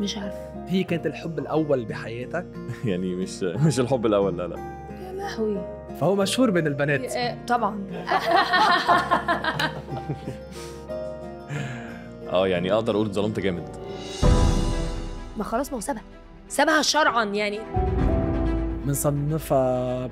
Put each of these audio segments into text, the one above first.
مش عارفه هي كانت الحب الاول بحياتك يعني مش مش الحب الاول لا لا يا لهوي فهو مشهور بين البنات آه، طبعا اه يعني اقدر اقول اتظلمت جامد ما خلاص ما هو سابها سابها شرعا يعني بنصنفها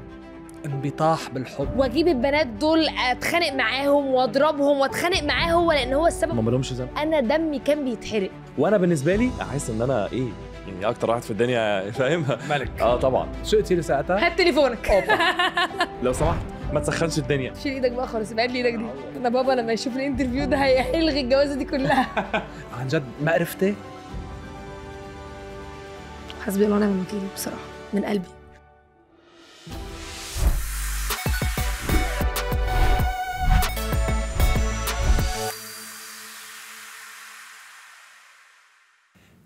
انبطاح بالحب واجيب البنات دول اتخانق معاهم واضربهم واتخانق معاه هو لان هو السبب ما لهمش ذنب انا دمي كان بيتحرق وانا بالنسبه لي احس ان انا ايه يعني اكتر واحد في الدنيا فاهمها ملك اه طبعا شئتي لساعتها هات تليفونك لو سمحت ما تسخنش الدنيا شيل ايدك بقى خالص ابعد لي ايدك دي آه. انا بابا لما يشوف الانترفيو ده هيلغي الجوازه دي كلها عن جد ما عرفتي إيه؟ حسبي الله ونعم الوكيل بصراحه من قلبي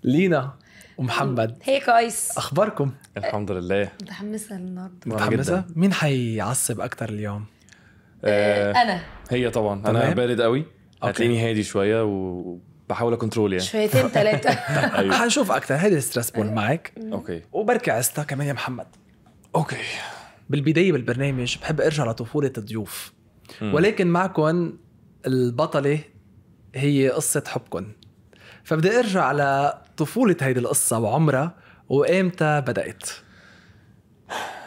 لينا ومحمد هي كويس اخباركم الحمد لله متحمسه النهارده متحمسه مين هيعصب اكتر اليوم آه، آه، انا هي طبعا انا بارد قوي هتلاقيني هادي شويه وبحاول اكونترول يعني شويتين ثلاثه طيب، أيوه. هنشوف اكتر هادي ستريس بول معك اوكي وبركي عستا كمان يا محمد اوكي بالبدايه بالبرنامج بحب ارجع لطفوله الضيوف ولكن معكم البطله هي قصه حبكم فبدي ارجع على طفولة هيدي القصة وعمرها وامتى بدأت؟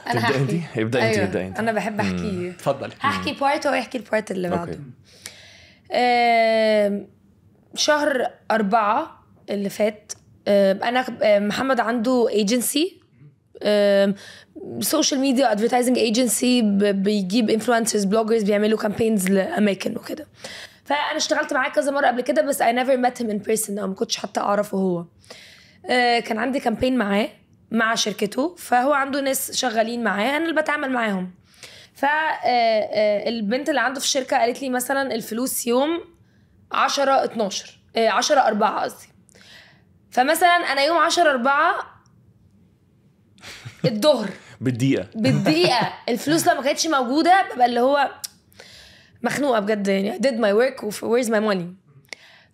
انا تبدأ انت؟ إيه، ابدأ انت أيوة. ابدأ انت انا بحب احكي تفضلي هحكي بارت أحكي البارت اللي بعده شهر أربعة اللي فات أنا محمد عنده ايجنسي سوشيال ميديا ادفرتايزنج ايجنسي بيجيب انفلونسرز بلوجرز بيعملوا كامبينز لاماكن وكده فانا اشتغلت معاه كذا مره قبل كده بس اي نيفر ميت هيم ان بيرسون او ما كنتش حتى اعرفه هو آه، كان عندي كامبين معاه مع شركته فهو عنده ناس شغالين معاه انا اللي بتعامل معاهم فالبنت آه، آه، اللي عنده في الشركه قالت لي مثلا الفلوس يوم 10 12 10 4 قصدي فمثلا انا يوم 10 4 الظهر بالدقيقه بالدقيقه الفلوس لو ما كانتش موجوده ببقى اللي هو مخنوقه بجد يعني I did my work where's my money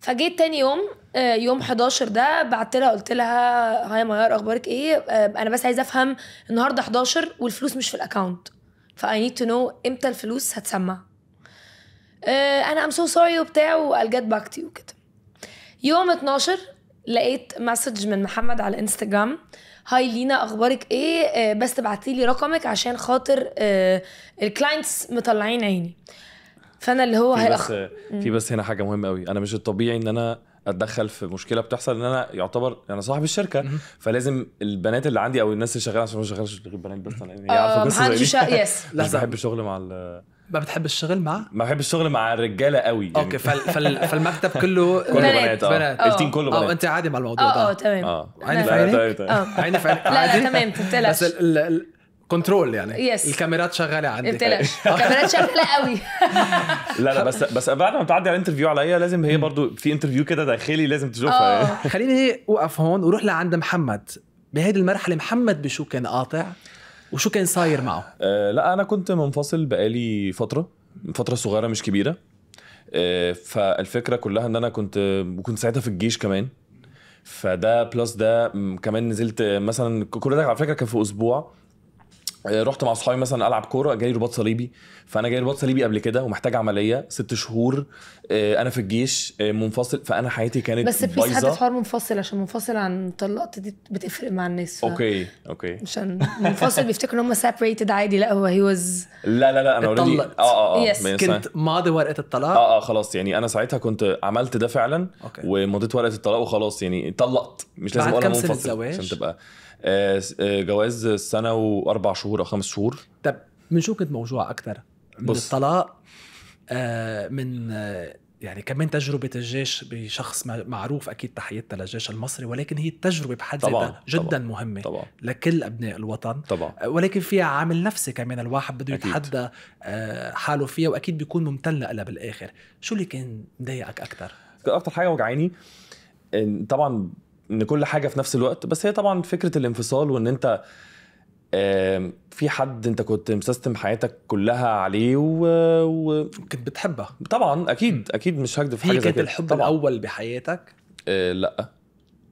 فجيت تاني يوم آه، يوم 11 ده بعت لها قلت لها هاي ميار اخبارك ايه آه، انا بس عايزه افهم النهارده 11 والفلوس مش في الاكونت فاي نيد تو نو امتى الفلوس هتسمع آه، انا ام سو سوري وبتاع وقال جت باك تو وكده يوم 12 لقيت مسج من محمد على انستجرام هاي لينا اخبارك ايه بس تبعتي لي رقمك عشان خاطر الكلاينتس مطلعين عيني فانا اللي هو في بس في بس هنا حاجه مهمه قوي انا مش الطبيعي ان انا اتدخل في مشكله بتحصل ان انا يعتبر انا صاحب الشركه فلازم البنات اللي عندي او الناس اللي شغاله عشان ما شغالش غير بنات بس انا آه، يعني آه ما عنديش يس لا بحب الشغل مع ما بتحب الشغل مع؟ ما بحب الشغل مع الرجاله قوي يعني. اوكي فال... فال... فالمكتب كله كله بنات بنات آه. اه. التيم كله بنات اه انت عادي مع الموضوع ده اه اه تمام عيني في عينك عيني في عينك لا لا تمام بس كنترول يعني يس الكاميرات شغاله عندي الكاميرات شغاله قوي لا لا بس بس بعد ما تعدي على الانترفيو عليا ايه، لازم هي برضو في انترفيو كده داخلي لازم تشوفها آه. يعني. خليني اوقف هون وروح لعند محمد بهيدي المرحله محمد بشو كان قاطع وشو كان صاير معه؟ أه لا انا كنت منفصل بقالي فتره فتره صغيره مش كبيره أه فالفكره كلها ان انا كنت وكنت ساعتها في الجيش كمان فده بلس ده كمان نزلت مثلا كل ده على فكره كان في اسبوع آه، رحت مع اصحابي مثلا العب كوره جاي رباط صليبي فانا جاي رباط صليبي قبل كده ومحتاج عمليه ست شهور آه، انا في الجيش آه، منفصل فانا حياتي كانت بس بيس حد حوار منفصل عشان منفصل عن طلقت دي بتفرق مع الناس ف... اوكي اوكي عشان منفصل بيفتكر ان هم سيبريتد عادي لا هو هي واز لا لا لا انا اوريدي اه اه اه يس. كنت ماضي ورقه الطلاق اه اه خلاص يعني انا ساعتها كنت عملت ده فعلا أوكي. ومضيت ورقه الطلاق وخلاص يعني طلقت مش لازم اقول منفصل عشان تبقى آه، آه، جواز سنه واربع شهور او خمس شهور طب من شو كنت موجوع اكثر من بص. الطلاق آه، من يعني كمان تجربة الجيش بشخص معروف أكيد تحيتها للجيش المصري ولكن هي التجربة بحد ذاتها جدا طبعًا مهمة طبعًا لكل أبناء الوطن طبعًا ولكن فيها عامل نفسي كمان الواحد بده يتحدى حاله فيها وأكيد بيكون ممتن لها بالآخر شو اللي كان مضايقك أكثر؟ أكثر حاجة وجعاني طبعًا ان كل حاجه في نفس الوقت بس هي طبعا فكره الانفصال وان انت في حد انت كنت مسيستم حياتك كلها عليه وكنت و... كنت بتحبها طبعا اكيد اكيد مش هكدب في حاجه هي كانت الحب طبعاً. الاول بحياتك آه لا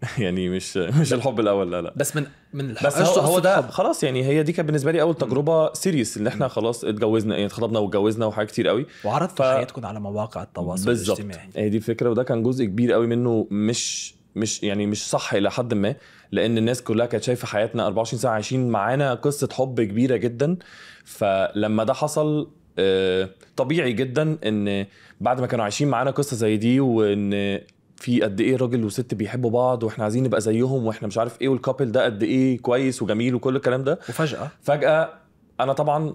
يعني مش مش الحب الاول لا لا بس من من الحب بس هو, هو ده خلاص يعني هي دي كانت بالنسبه لي اول تجربه سيريس ان احنا خلاص اتجوزنا يعني اتخطبنا واتجوزنا وحاجات كتير قوي وعرضت ف... حياتكم على مواقع التواصل الاجتماعي بالظبط هي دي الفكره وده كان جزء كبير قوي منه مش مش يعني مش صح الى حد ما لان الناس كلها كانت شايفه حياتنا 24 ساعه عايشين معانا قصه حب كبيره جدا فلما ده حصل آه، طبيعي جدا ان بعد ما كانوا عايشين معانا قصه زي دي وان في قد ايه راجل وست بيحبوا بعض واحنا عايزين نبقى زيهم واحنا مش عارف ايه والكابل ده قد ايه كويس وجميل وكل الكلام ده وفجاه فجاه انا طبعا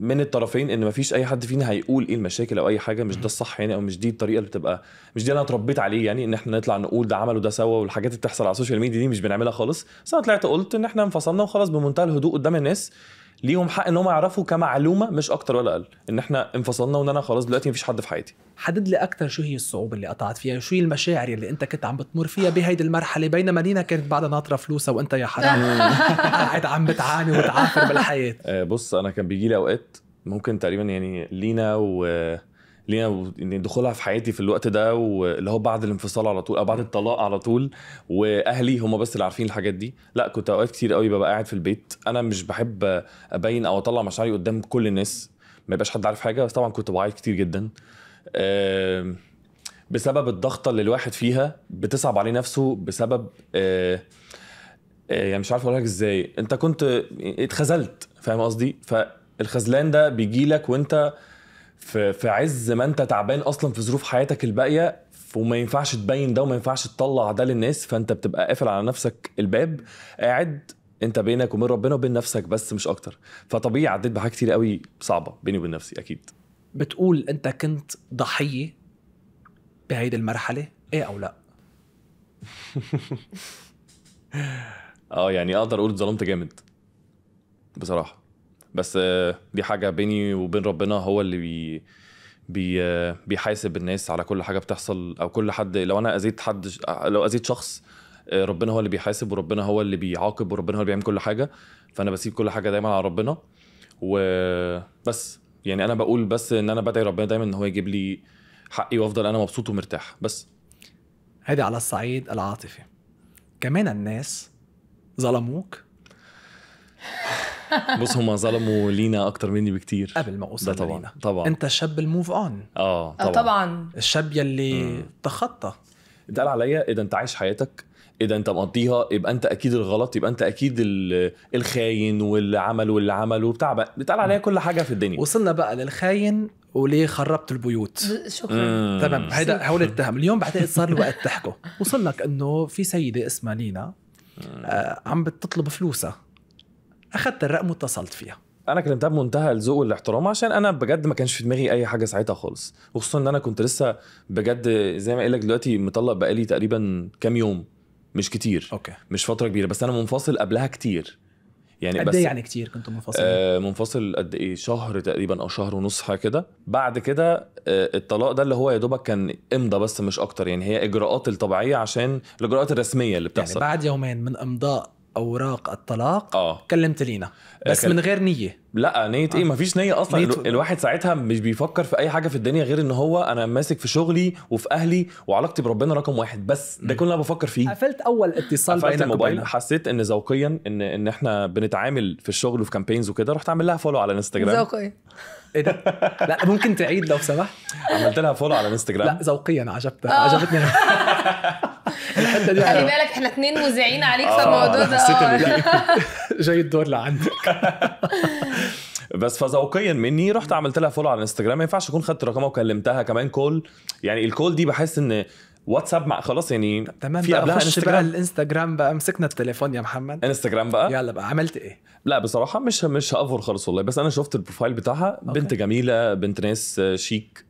من الطرفين ان مفيش اي حد فينا هيقول ايه المشاكل او اي حاجه مش ده الصح يعني او مش دي الطريقه اللي بتبقى مش دي اللي انا اتربيت عليه يعني ان احنا نطلع نقول ده عمله ده سوا والحاجات اللي بتحصل على السوشيال ميديا دي مش بنعملها خالص بس انا طلعت قلت ان احنا انفصلنا وخلاص بمنتهى الهدوء قدام الناس ليهم حق ان هم يعرفوا كمعلومه مش اكتر ولا اقل ان احنا انفصلنا وان انا خلاص دلوقتي مفيش حد في حياتي حدد لي اكتر شو هي الصعوبه اللي قطعت فيها شو هي المشاعر اللي انت كنت عم بتمر فيها بهيدي المرحله بينما لينا كانت بعدها ناطره فلوسها وانت يا حرام قاعد عم بتعاني وتعافر بالحياه آه، بص انا كان بيجي لي اوقات ممكن تقريبا يعني لينا و لينا يعني دخولها في حياتي في الوقت ده واللي هو بعد الانفصال على طول او بعد الطلاق على طول واهلي هم بس اللي عارفين الحاجات دي لا كنت اوقات كتير قوي ببقى قاعد في البيت انا مش بحب ابين او اطلع مشاعري قدام كل الناس ما يبقاش حد عارف حاجه بس طبعا كنت بعيط كتير جدا بسبب الضغطه اللي الواحد فيها بتصعب عليه نفسه بسبب آه، آه، يعني مش عارف اقول لك ازاي انت كنت اتخذلت فاهم قصدي فالخذلان ده بيجي لك وانت في في عز ما انت تعبان اصلا في ظروف حياتك الباقيه وما ينفعش تبين ده وما ينفعش تطلع ده للناس فانت بتبقى قافل على نفسك الباب قاعد انت بينك وبين ربنا وبين نفسك بس مش اكتر فطبيعي عديت بحاجات كتير قوي صعبه بيني وبين نفسي اكيد بتقول انت كنت ضحيه بهيدي المرحله ايه او لا اه يعني اقدر اقول اتظلمت جامد بصراحه بس آه، دي حاجه بيني وبين ربنا هو اللي بي بي آه، بيحاسب الناس على كل حاجه بتحصل او كل حد لو انا اذيت حد لو اذيت شخص آه، ربنا هو اللي بيحاسب وربنا هو اللي بيعاقب وربنا هو اللي بيعمل كل حاجه فانا بسيب كل حاجه دايما على ربنا وبس يعني انا بقول بس ان انا بدعي ربنا دايما ان هو يجيب لي حقي وافضل انا مبسوط ومرتاح بس هذه على الصعيد العاطفي كمان الناس ظلموك بص هم ظلموا لينا اكتر مني بكتير قبل ما اوصل طبعا لينا. طبعا انت شاب الموف اون آه،, اه طبعا, طبعا. الشاب يلي مم. تخطى اتقال عليا اذا انت عايش حياتك اذا انت مقضيها يبقى انت اكيد الغلط يبقى انت اكيد الخاين واللي عمل واللي عمل وبتاع بيتقال عليا كل حاجه في الدنيا وصلنا بقى للخاين وليه خربت البيوت شكرا تمام هيدا حاول التهم اليوم بعتقد صار الوقت تحكوا وصلنا انه في سيده اسمها لينا آه، عم بتطلب فلوسها اخذت الرقم واتصلت فيها انا كلمتها بمنتهى الذوق والاحترام عشان انا بجد ما كانش في دماغي اي حاجه ساعتها خالص وخصوصا ان انا كنت لسه بجد زي ما قايل لك دلوقتي مطلق بقالي تقريبا كام يوم مش كتير اوكي مش فتره كبيره بس انا منفصل قبلها كتير يعني قد ايه يعني كتير كنت منفصل؟ آه منفصل قد ايه شهر تقريبا او شهر ونص حاجه كده بعد كده آه الطلاق ده اللي هو يا دوبك كان امضى بس مش اكتر يعني هي اجراءات الطبيعيه عشان الاجراءات الرسميه اللي يعني بتحصل يعني بعد يومين من امضاء اوراق الطلاق اه كلمت لينا بس آه، كل... من غير نيه لا نيه إيه؟ آه. ايه ما فيش نيه اصلا نيت... الواحد ساعتها مش بيفكر في اي حاجه في الدنيا غير ان هو انا ماسك في شغلي وفي اهلي وعلاقتي بربنا رقم واحد بس ده كل اللي انا بفكر فيه قفلت اول اتصال قفلت الموبايل حسيت ان ذوقيا ان ان احنا بنتعامل في الشغل وفي كامبينز وكده رحت عامل لها فولو على الانستجرام ذوقيا ايه ده؟ لا ممكن تعيد لو سمحت عملت لها فولو على الانستجرام لا ذوقيا عجبتها آه. عجبتني الحته دي خلي بالك احنا اتنين مذيعين عليك في آه، الموضوع ده آه. جاي الدور لعندك بس فذوقيا مني رحت عملت لها فولو على الانستجرام ما ينفعش اكون خدت رقمها وكلمتها كمان كول يعني الكول دي بحس ان واتساب مع خلاص يعني تمام في قبلها انستجرام بقى الانستجرام بقى مسكنا التليفون يا محمد انستجرام بقى يلا بقى عملت ايه لا بصراحه مش مش هافور خالص والله بس انا شفت البروفايل بتاعها أوكي. بنت جميله بنت ناس آه، شيك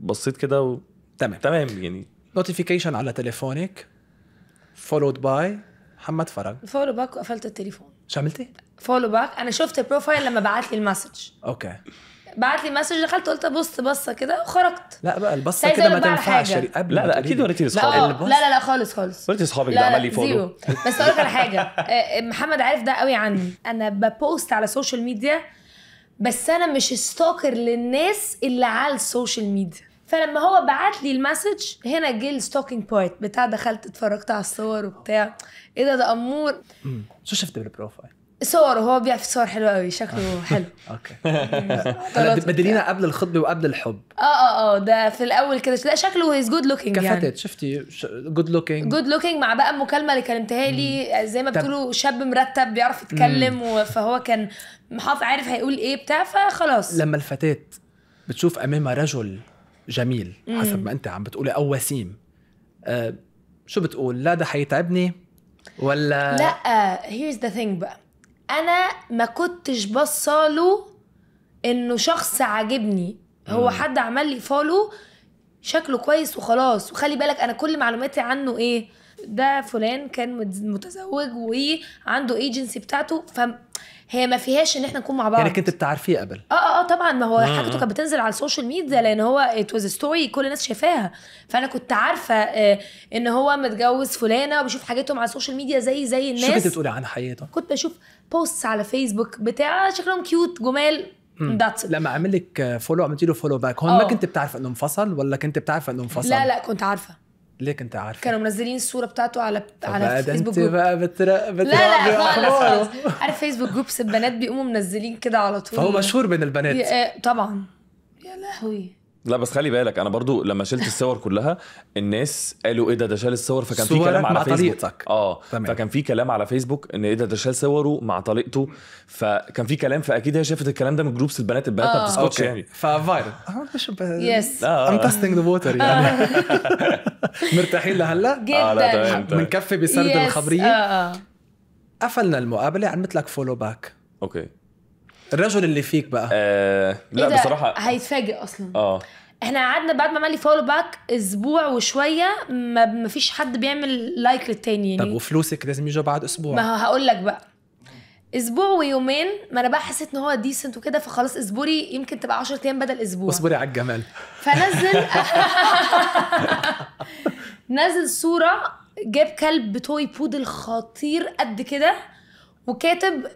بصيت كده و... تمام تمام يعني نوتيفيكيشن على تليفونك فولود باي محمد فرج فولو باك وقفلت التليفون شو عملتي؟ فولو باك انا شفت البروفايل لما بعت لي المسج اوكي بعت لي مسج دخلت قلت ابص بصه كده وخرجت لا بقى البصه كده ما تنفعش قبل لا لا اكيد وريتي لاصحابك لا, لا لا لا خالص خالص وريتي لاصحابك ده عمل لي فولو بس اقول لك على حاجه إيه، إيه، محمد عارف ده قوي عني انا ببوست على السوشيال ميديا بس انا مش ستوكر للناس اللي على السوشيال ميديا فلما هو بعت لي المسج هنا جه الستوكينج بوينت بتاع دخلت اتفرجت على الصور وبتاع ايه ده ده امور شو شفت بالبروفايل صور هو بيعرف صور حلوه قوي شكله آه. حلو اوكي بدلينا قبل الخطبه وقبل الحب اه اه اه ده في الاول كده لا شكله هيز جود لوكينج كفتت شفتي جود لوكينج جود لوكينج مع بقى المكالمه اللي كلمتها لي زي ما بتقولوا شاب مرتب بيعرف يتكلم فهو كان محافظ عارف هيقول ايه بتاع فخلاص لما الفتاه بتشوف امامها رجل جميل حسب ما انت عم بتقولي او وسيم أه شو بتقول لا ده حيتعبني ولا لا هيرز ذا ثينج بقى انا ما كنتش بصاله انه شخص عاجبني هو حد عمل لي فولو شكله كويس وخلاص وخلي بالك انا كل معلوماتي عنه ايه ده فلان كان متزوج وعنده ايجنسي بتاعته ف هي ما فيهاش ان احنا نكون مع بعض يعني كنت بتعرفيه قبل اه اه, آه، طبعا ما هو آه حاجته آه. كانت بتنزل على السوشيال ميديا لان هو ات واز ستوري كل الناس شايفاها فانا كنت عارفه آه ان هو متجوز فلانه وبشوف حاجتهم على السوشيال ميديا زي زي الناس شو كنت بتقولي عن حياته كنت بشوف بوستس على فيسبوك بتاع شكلهم كيوت جمال ذاتس لما عمل لك فولو عملتي له فولو باك هون ما آه. كنت بتعرف انه انفصل ولا كنت بتعرف انه انفصل لا لا كنت عارفه ليك انت عارف كانوا منزلين الصوره بتاعته على على فيسبوك جروب بقى بترا بترا لا لا خالص عارف فيسبوك جروبس البنات بيقوموا منزلين كده على طول فهو مشهور بين البنات آه، طبعا يا لهوي لا بس خلي بالك انا برضو لما شلت الصور كلها الناس قالوا ايه ده ده شال الصور فكان في كلام على مع فيسبوك اه تمام. فكان في كلام على فيسبوك ان ايه ده ده شال صوره مع طليقته فكان في كلام فاكيد هي شافت الكلام ده من جروبس البنات البنات آه. ما بتسكتش يعني ففايرل يس ام تستنج ذا ووتر يعني آه. مرتاحين لهلا جدا بنكفي آه، بسرد الخبريه آه، قفلنا المقابله عملت لك فولو باك اوكي الرجل اللي فيك بقى آه لا إيه بصراحه هيتفاجئ اصلا اه احنا قعدنا بعد ما عمل لي فولو باك اسبوع وشويه ما فيش حد بيعمل لايك للتاني يعني طب وفلوسك لازم يجوا بعد اسبوع ما هقول لك بقى اسبوع ويومين ما انا بقى حسيت ان هو ديسنت وكده فخلاص اصبري يمكن تبقى 10 ايام بدل اسبوع اصبري على الجمال فنزل نزل صوره جاب كلب توي بودل خطير قد كده وكاتب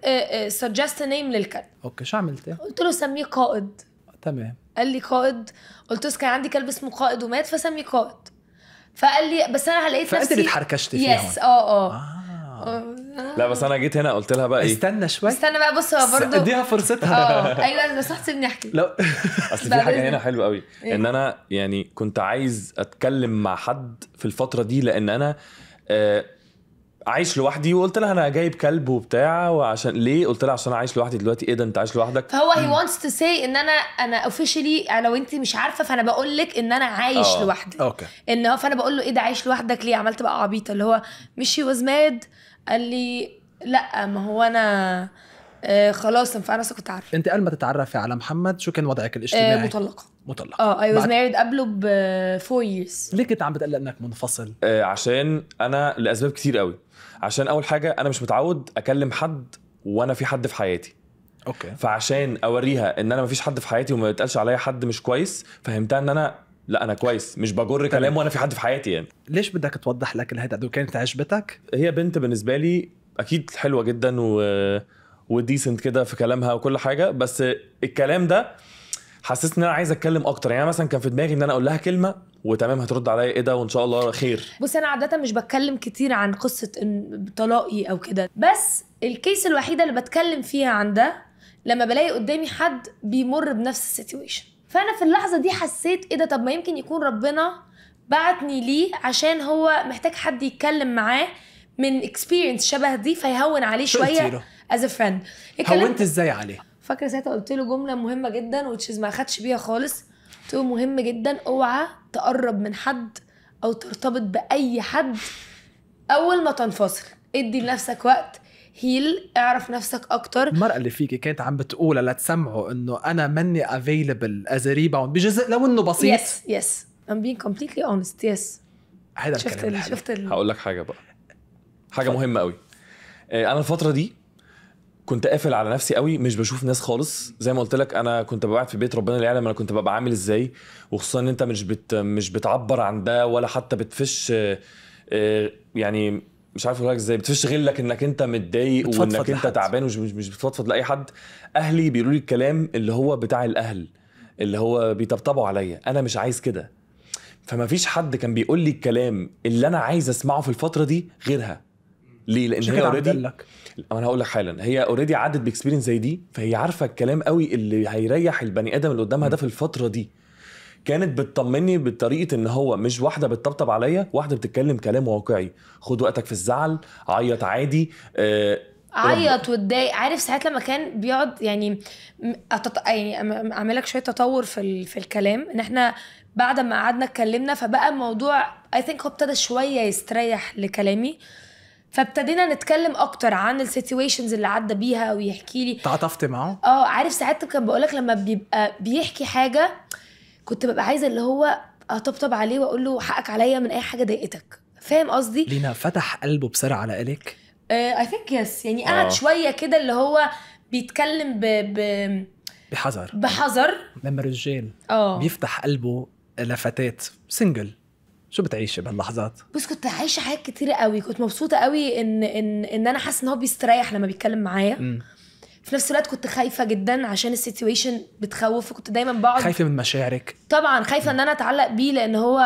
سجست آه، نيم آه، للكلب اوكي شو عملتي؟ قلت له سميه قائد تمام قال لي قائد قلت له كان عندي كلب اسمه قائد ومات فسميه قائد فقال لي بس انا لقيت نفسي فانت اللي اتحركشت فيها آه، يس اه اه لا بس انا جيت هنا قلت لها بقى ايه استنى شوي استنى بقى بص هو برضه اديها فرصتها اه ايوه نصحتي اني احكي لا اصل في حاجه هنا حلوه قوي إيه. ان انا يعني كنت عايز اتكلم مع حد في الفتره دي لان انا آه عايش لوحدي وقلت لها انا جايب كلب وبتاع وعشان ليه قلت لها عشان انا عايش لوحدي دلوقتي ايه ده انت عايش لوحدك فهو هي وانتس تو سي ان انا انا اوفيشلي لو انت مش عارفه فانا بقول لك ان انا عايش أوه. لوحدي اوكي ان هو فانا بقول له ايه ده عايش لوحدك ليه عملت بقى عبيطه اللي هو مشي وزماد قال لي لا ما هو انا آه خلاص فانا كنت عارفه انت قبل ما تتعرفي على محمد شو كان وضعك الاجتماعي؟ آه مطلقه مطلقه اه اي واز ماريد قبله ب 4 آه، ييرز ليه كنت عم بتقلق انك منفصل؟ آه عشان انا لاسباب كتير قوي عشان اول حاجه انا مش متعود اكلم حد وانا في حد في حياتي اوكي فعشان اوريها ان انا مفيش حد في حياتي وما يتقالش عليا حد مش كويس فهمتها ان انا لا انا كويس مش بجر كلام وانا في حد في حياتي يعني ليش بدك توضح لك الهدف هذا كانت عشبتك هي بنت بالنسبه لي اكيد حلوه جدا و وديسنت كده في كلامها وكل حاجه بس الكلام ده حسيت ان انا عايز اتكلم اكتر يعني مثلا كان في دماغي ان انا اقول لها كلمه وتمام هترد عليا ايه ده وان شاء الله خير بص انا عاده مش بتكلم كتير عن قصه طلاقي او كده بس الكيس الوحيده اللي بتكلم فيها عن ده لما بلاقي قدامي حد بيمر بنفس السيتويشن فانا في اللحظه دي حسيت ايه ده طب ما يمكن يكون ربنا بعتني ليه عشان هو محتاج حد يتكلم معاه من اكسبيرينس شبه دي فيهون عليه شويه از ا فريند هونت ازاي عليه فاكره ساعتها قلت له جمله مهمه جدا وتشيز ما خدش بيها خالص تو مهم جدا اوعى تقرب من حد او ترتبط باي حد اول ما تنفصل ادي لنفسك وقت هيل اعرف نفسك اكتر المرأة اللي فيكي كانت عم بتقول لتسمعه انه انا مني افيلبل از ريباوند بجزء لو انه بسيط يس يس ام بين كومبليتلي اونست يس هذا شفت شفت هقول لك حاجة بقى حاجة مهمة قوي آه، انا الفترة دي كنت قافل على نفسي قوي مش بشوف ناس خالص زي ما قلت لك انا كنت ببقى في بيت ربنا اللي يعلم انا كنت ببقى عامل ازاي وخصوصا ان انت مش بت مش بتعبر عن ده ولا حتى بتفش آه، آه، يعني مش عارف اقول لك ازاي بتفش غلك انك انت متضايق وانك انت تعبان ومش مش بتفضفض لاي حد اهلي بيقولوا لي الكلام اللي هو بتاع الاهل اللي هو بيطبطبوا عليا انا مش عايز كده فما فيش حد كان بيقول لي الكلام اللي انا عايز اسمعه في الفتره دي غيرها ليه لان هي اوريدي انا هقول لك حالا هي اوريدي عدت باكسبيرينس زي دي فهي عارفه الكلام قوي اللي هيريح البني ادم اللي قدامها ده في الفتره دي كانت بتطمني بطريقه ان هو مش واحده بتطبطب عليا واحده بتتكلم كلام واقعي خد وقتك في الزعل عيط عادي آه عيط واتضايق عارف ساعات لما كان بيقعد يعني أتط... يعني اعمل لك شويه تطور في ال... في الكلام ان احنا بعد ما قعدنا اتكلمنا فبقى الموضوع اي ثينك هو ابتدى شويه يستريح لكلامي فابتدينا نتكلم اكتر عن السيتويشنز اللي عدى بيها ويحكي لي تعاطفت معاه اه عارف ساعات كان بقول لك لما بيبقى بيحكي حاجه كنت ببقى عايزه اللي هو اطبطب عليه واقول له حقك عليا من اي حاجه ضايقتك فاهم قصدي لينا فتح قلبه بسرعه على قلك اي ثينك يس يعني قعد آه. شويه كده اللي هو بيتكلم ب, ب... بحذر بحذر لما رجال اه بيفتح قلبه لفتاه سنجل شو بتعيشي بهاللحظات؟ بس كنت عايشه حاجات كتير قوي كنت مبسوطه قوي ان ان ان انا حاسه ان هو بيستريح لما بيتكلم معايا في نفس الوقت كنت خايفه جدا عشان السيتويشن بتخوف كنت دايما بقعد خايفه من مشاعرك طبعا خايفه م. ان انا اتعلق بيه لان هو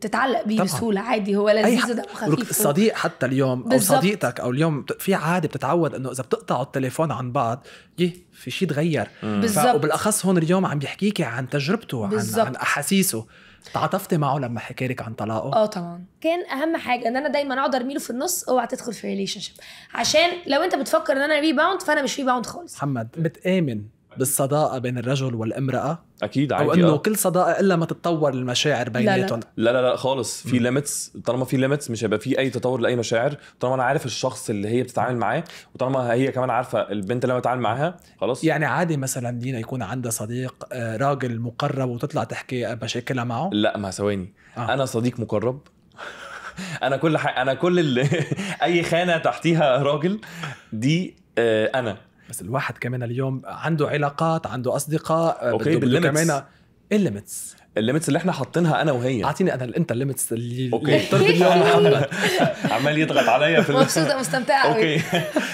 تتعلق بيه بسهوله عادي هو لذيذ ده خفيف الصديق حتى اليوم بالزبط. او صديقتك او اليوم في عاده بتتعود انه اذا بتقطعوا التليفون عن بعض يه في شيء تغير بالظبط وبالاخص هون اليوم عم يحكيكي عن تجربته عن, عن احاسيسه تعاطفتي معه لما حكى لك عن طلاقه؟ اه طبعا كان اهم حاجه ان انا دايما اقعد ارميله في النص اوعى تدخل في ريليشن شيب عشان لو انت بتفكر ان انا ريباوند فانا مش ريباوند خالص محمد بتامن بالصداقه بين الرجل والامراه اكيد عادي او انه آه. كل صداقه الا ما تتطور المشاعر بيناتهم لا لا لا لا خالص في ليميتس طالما في ليميتس مش هيبقى في اي تطور لاي مشاعر طالما انا عارف الشخص اللي هي بتتعامل معاه وطالما هي كمان عارفه البنت اللي انا بتعامل معاها خلاص يعني عادي مثلا دينا يكون عندها صديق آه، راجل مقرب وتطلع تحكي مشاكلها معه لا ما ثواني آه. انا صديق مقرب انا كل حاجه انا كل اللي... اي خانه تحتيها راجل دي آه، انا بس الواحد كمان اليوم عنده علاقات عنده اصدقاء آه، اوكي بده كمان الليمتس الليمتس اللي احنا حاطينها انا وهي اعطيني انا انت الليمتس اللي اوكي اليوم محمد عمال يضغط عليا في مبسوطه مستمتعه اوكي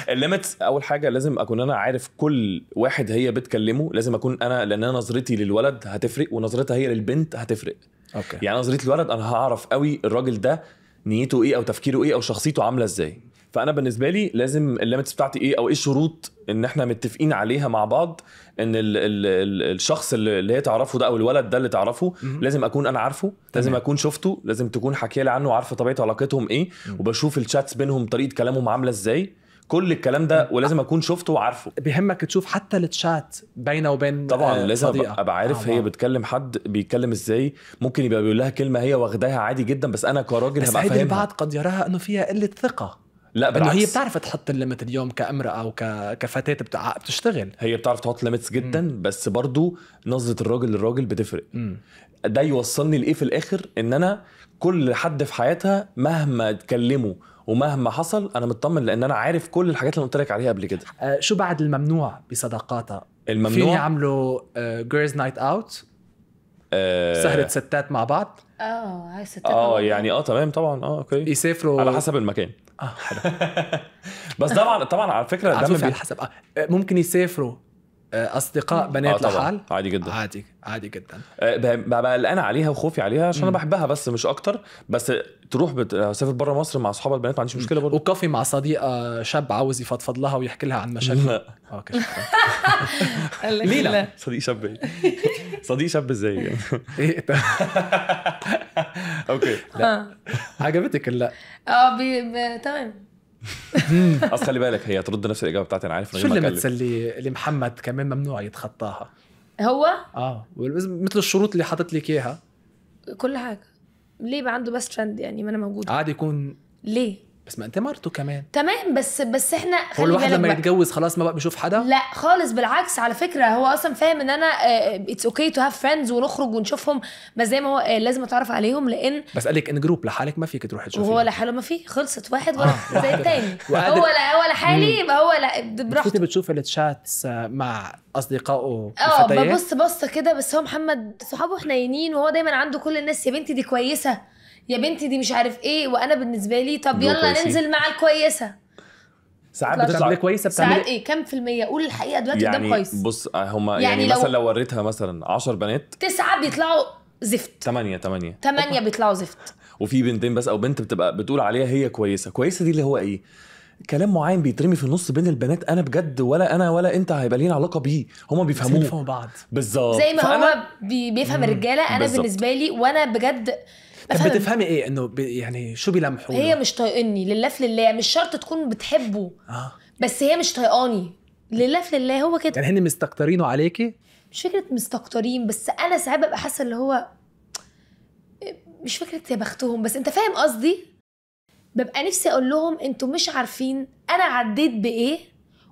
الليمتس اول حاجه لازم اكون انا عارف كل واحد هي بتكلمه لازم اكون انا لان انا نظرتي للولد هتفرق ونظرتها هي للبنت هتفرق اوكي يعني نظرتي للولد انا هعرف قوي الراجل ده نيته ايه او تفكيره ايه او شخصيته عامله ازاي فانا بالنسبه لي لازم الليمتس بتاعتي ايه او ايه الشروط ان احنا متفقين عليها مع بعض ان الـ الـ الـ الشخص اللي هي تعرفه ده او الولد ده اللي تعرفه مم. لازم اكون انا عارفه تمام. لازم اكون شفته لازم تكون حكيه لي عنه عارفه طبيعه علاقتهم ايه مم. وبشوف الشاتس بينهم طريقه كلامهم عامله ازاي كل الكلام ده ولازم اكون شفته وعارفه بيهمك تشوف حتى التشات بينه وبين آه، طبعا لازم صديقة. ابقى عارف آه هي آه. بتكلم حد بيتكلم ازاي ممكن يبقى بيقول لها كلمه هي واخداها عادي جدا بس انا كراجل هبقى فاهمها بس بعد قد يراها انه فيها قله ثقه لا بالعكس هي بتعرف تحط الليمت اليوم كامراه او كفتاه بتشتغل هي بتعرف تحط ليميتس جدا م. بس برضو نظره الراجل للراجل بتفرق م. ده يوصلني لايه في الاخر ان انا كل حد في حياتها مهما اتكلموا ومهما حصل انا مطمن لان انا عارف كل الحاجات اللي قلت لك عليها قبل كده آه شو بعد الممنوع بصداقاتها الممنوع في يعملوا جيرلز نايت اوت آه، سهرة ستات مع بعض اه هاي ستات اه يعني اه تمام طبعا اه اوكي يسافروا على حسب المكان اه حلو بس طبعا طبعا على فكره ده على حسب آه. ممكن يسافروا آه، اصدقاء آه، بنات آه لحال عادي جدا عادي عادي جدا آه، ببقى قلقان عليها وخوفي عليها عشان انا بحبها بس مش اكتر بس تروح بتسافر بره مصر مع اصحابها البنات ما عنديش مشكله برضه وكافي مع صديقه شاب عاوز يفضفض لها ويحكي لها عن مشاكل اوكي ليه لا صديق شاب إيه؟ صديق شاب ازاي ايه اوكي لا عجبتك لا اه تمام اصل خلي بالك هي ترد نفس الاجابه بتاعتي انا عارف شو اللي اللي اللي محمد كمان ممنوع يتخطاها هو؟ اه مثل الشروط اللي حاطط لك اياها كل حاجه ليه بقى عنده بس ترند يعني ما انا موجوده عادي يكون ليه؟ بس ما انت مرته كمان تمام بس بس احنا هو الواحد لما يتجوز خلاص ما بقى بيشوف حدا لا خالص بالعكس على فكره هو اصلا فاهم ان انا اتس اوكي تو هاف فريندز ونخرج ونشوفهم بس زي ما هو آه، لازم اتعرف عليهم لان بس قال لك ان جروب لحالك ما فيك تروحي تشوفي وهو لحاله ما في خلصت واحد ولا آه. زي الثاني هو لا هو لحالي يبقى هو لا براحته بتشوفي الشاتس مع اصدقائه اه ببص بصه كده بس هو محمد صحابه حنينين وهو دايما عنده كل الناس يا بنتي دي كويسه يا بنتي دي مش عارف ايه وانا بالنسبه لي طب يلا كويسي. ننزل مع الكويسه ساعات بتطلع كويسه بتعمل ساعات ايه كام في المية قول الحقيقه دلوقتي يعني قدام قيس بص هما يعني, يعني لو مثلا لو وريتها مثلا 10 بنات تسعة بيطلعوا زفت ثمانية ثمانية ثمانية بيطلعوا زفت وفي بنتين بس او بنت بتبقى بتقول عليها هي كويسه كويسه دي اللي هو ايه كلام معين بيترمي في النص بين البنات انا بجد ولا انا ولا انت هيبقى لينا علاقه بيه هما بيفهموه بيفهموا بعض بالظبط زي ما هو بيفهم الرجاله انا بالزبط. بالنسبه لي وانا بجد طب بتفهمي ايه انه يعني شو بيلمحوا هي مش طايقني لله لله مش شرط تكون بتحبه آه. بس هي مش طايقاني لله لله هو كده يعني هن مستكترينه عليكي مش فكره مستكترين بس انا ساعات ببقى حاسه اللي هو مش فكره يا بختهم بس انت فاهم قصدي ببقى نفسي اقول لهم انتوا مش عارفين انا عديت بايه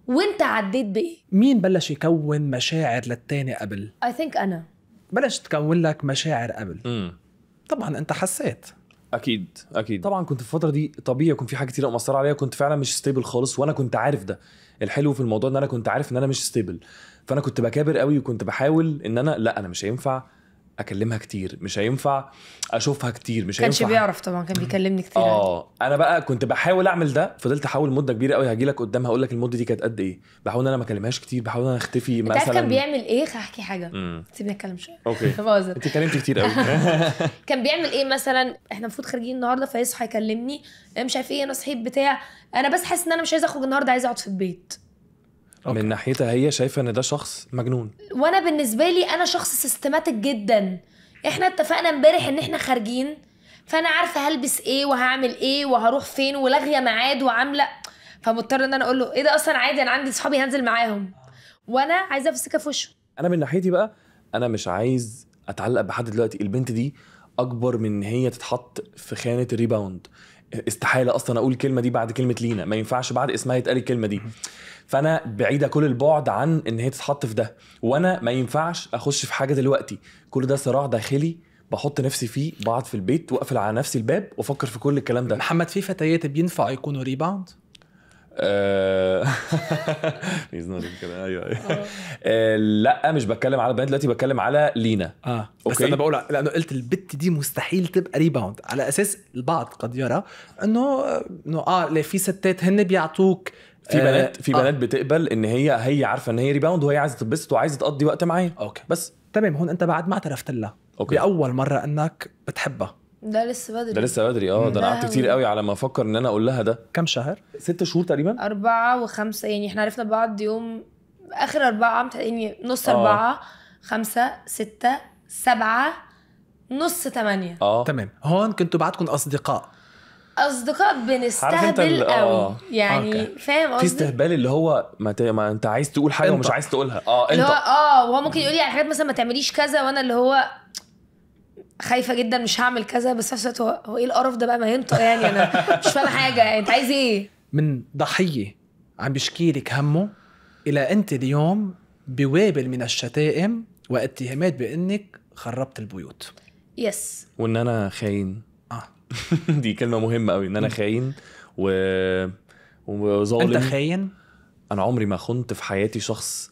وانت عديت بايه مين بلش يكون مشاعر للتاني قبل اي ثينك انا بلش تكون لك مشاعر قبل م. طبعا انت حسيت اكيد اكيد طبعا كنت في الفتره دي طبيعي يكون في حاجه كتير مأثره عليا كنت فعلا مش ستيبل خالص وانا كنت عارف ده الحلو في الموضوع ان انا كنت عارف ان انا مش ستيبل فانا كنت بكابر قوي وكنت بحاول ان انا لا انا مش هينفع اكلمها كتير مش هينفع اشوفها كتير مش هينفع كانش بيعرف طبعا كان بيكلمني كتير اه انا بقى كنت بحاول اعمل ده فضلت احاول مده كبيره قوي هاجي لك قدام هقول لك المده دي كانت قد ايه بحاول ان انا ما اكلمهاش كتير بحاول ان انا اختفي مثلا كان بيعمل ايه هحكي حاجه سيبني اتكلم شويه اوكي انت اتكلمت كتير قوي كان بيعمل ايه مثلا احنا المفروض خارجين النهارده فيصحى يكلمني مش عارف ايه انا صحيت بتاع انا بس حاسس ان انا مش عايزه اخرج النهارده عايزه اقعد في البيت أوكي. من ناحيتها هي شايفه ان ده شخص مجنون وانا بالنسبه لي انا شخص سيستماتيك جدا احنا اتفقنا امبارح ان احنا خارجين فانا عارفه هلبس ايه وهعمل ايه وهروح فين ولاغيه ميعاد وعامله فمضطر ان انا اقول له ايه ده اصلا عادي انا عندي صحابي هنزل معاهم وانا عايزه امسكها في وشه انا من ناحيتي بقى انا مش عايز اتعلق بحد دلوقتي البنت دي اكبر من ان هي تتحط في خانه الريباوند استحاله اصلا اقول الكلمه دي بعد كلمه لينا ما ينفعش بعد اسمها يتقال الكلمه دي فانا بعيده كل البعد عن ان هي تتحط في ده وانا ما ينفعش اخش في حاجه دلوقتي كل ده صراع داخلي بحط نفسي فيه بقعد في البيت واقفل على نفسي الباب وافكر في كل الكلام ده محمد في فتيات بينفع يكونوا ريباوند كده آه. ايوه, أيوة. آه، لا مش بتكلم على بنات دلوقتي بتكلم على لينا اه اوكي بس انا بقول لانه قلت البت دي مستحيل تبقى ريباوند على اساس البعض قد يرى انه انه اه في ستات هن بيعطوك في آه، بنات في بنات بتقبل ان هي هي عارفه ان هي ريباوند وهي عايزه تبسط وعايزه تقضي وقت معايا اوكي بس تمام هون انت بعد ما اعترفت لها اوكي باول مره انك بتحبها ده لسه بدري ده لسه بدري اه ده انا قعدت كتير قوي على ما افكر ان انا اقول لها ده كام شهر؟ ست شهور تقريبا أربعة وخمسة يعني احنا عرفنا بعض يوم آخر أربعة يعني نص آه. أربعة خمسة ستة سبعة نص تمانية اه تمام هون كنتوا بعدكم أصدقاء اصدقاء بنستهبل آه. قوي آه، يعني أوكي. فاهم قصدي في استهبال اللي هو ما, ت... ما انت عايز تقول حاجه انت. ومش عايز تقولها اه انت اللي هو اه وهو ممكن يقول لي على حاجات مثلا ما تعمليش كذا وانا اللي هو خايفه جدا مش هعمل كذا بس في نفس الوقت هو ايه القرف ده بقى ما ينطق يعني انا مش فاهمه حاجه يعني انت عايز ايه؟ من ضحيه عم بيشكي لك همه الى انت اليوم بوابل من الشتائم واتهامات بانك خربت البيوت يس وان انا خاين اه دي كلمه مهمه قوي ان انا خاين و وظالم انت خاين انا عمري ما خنت في حياتي شخص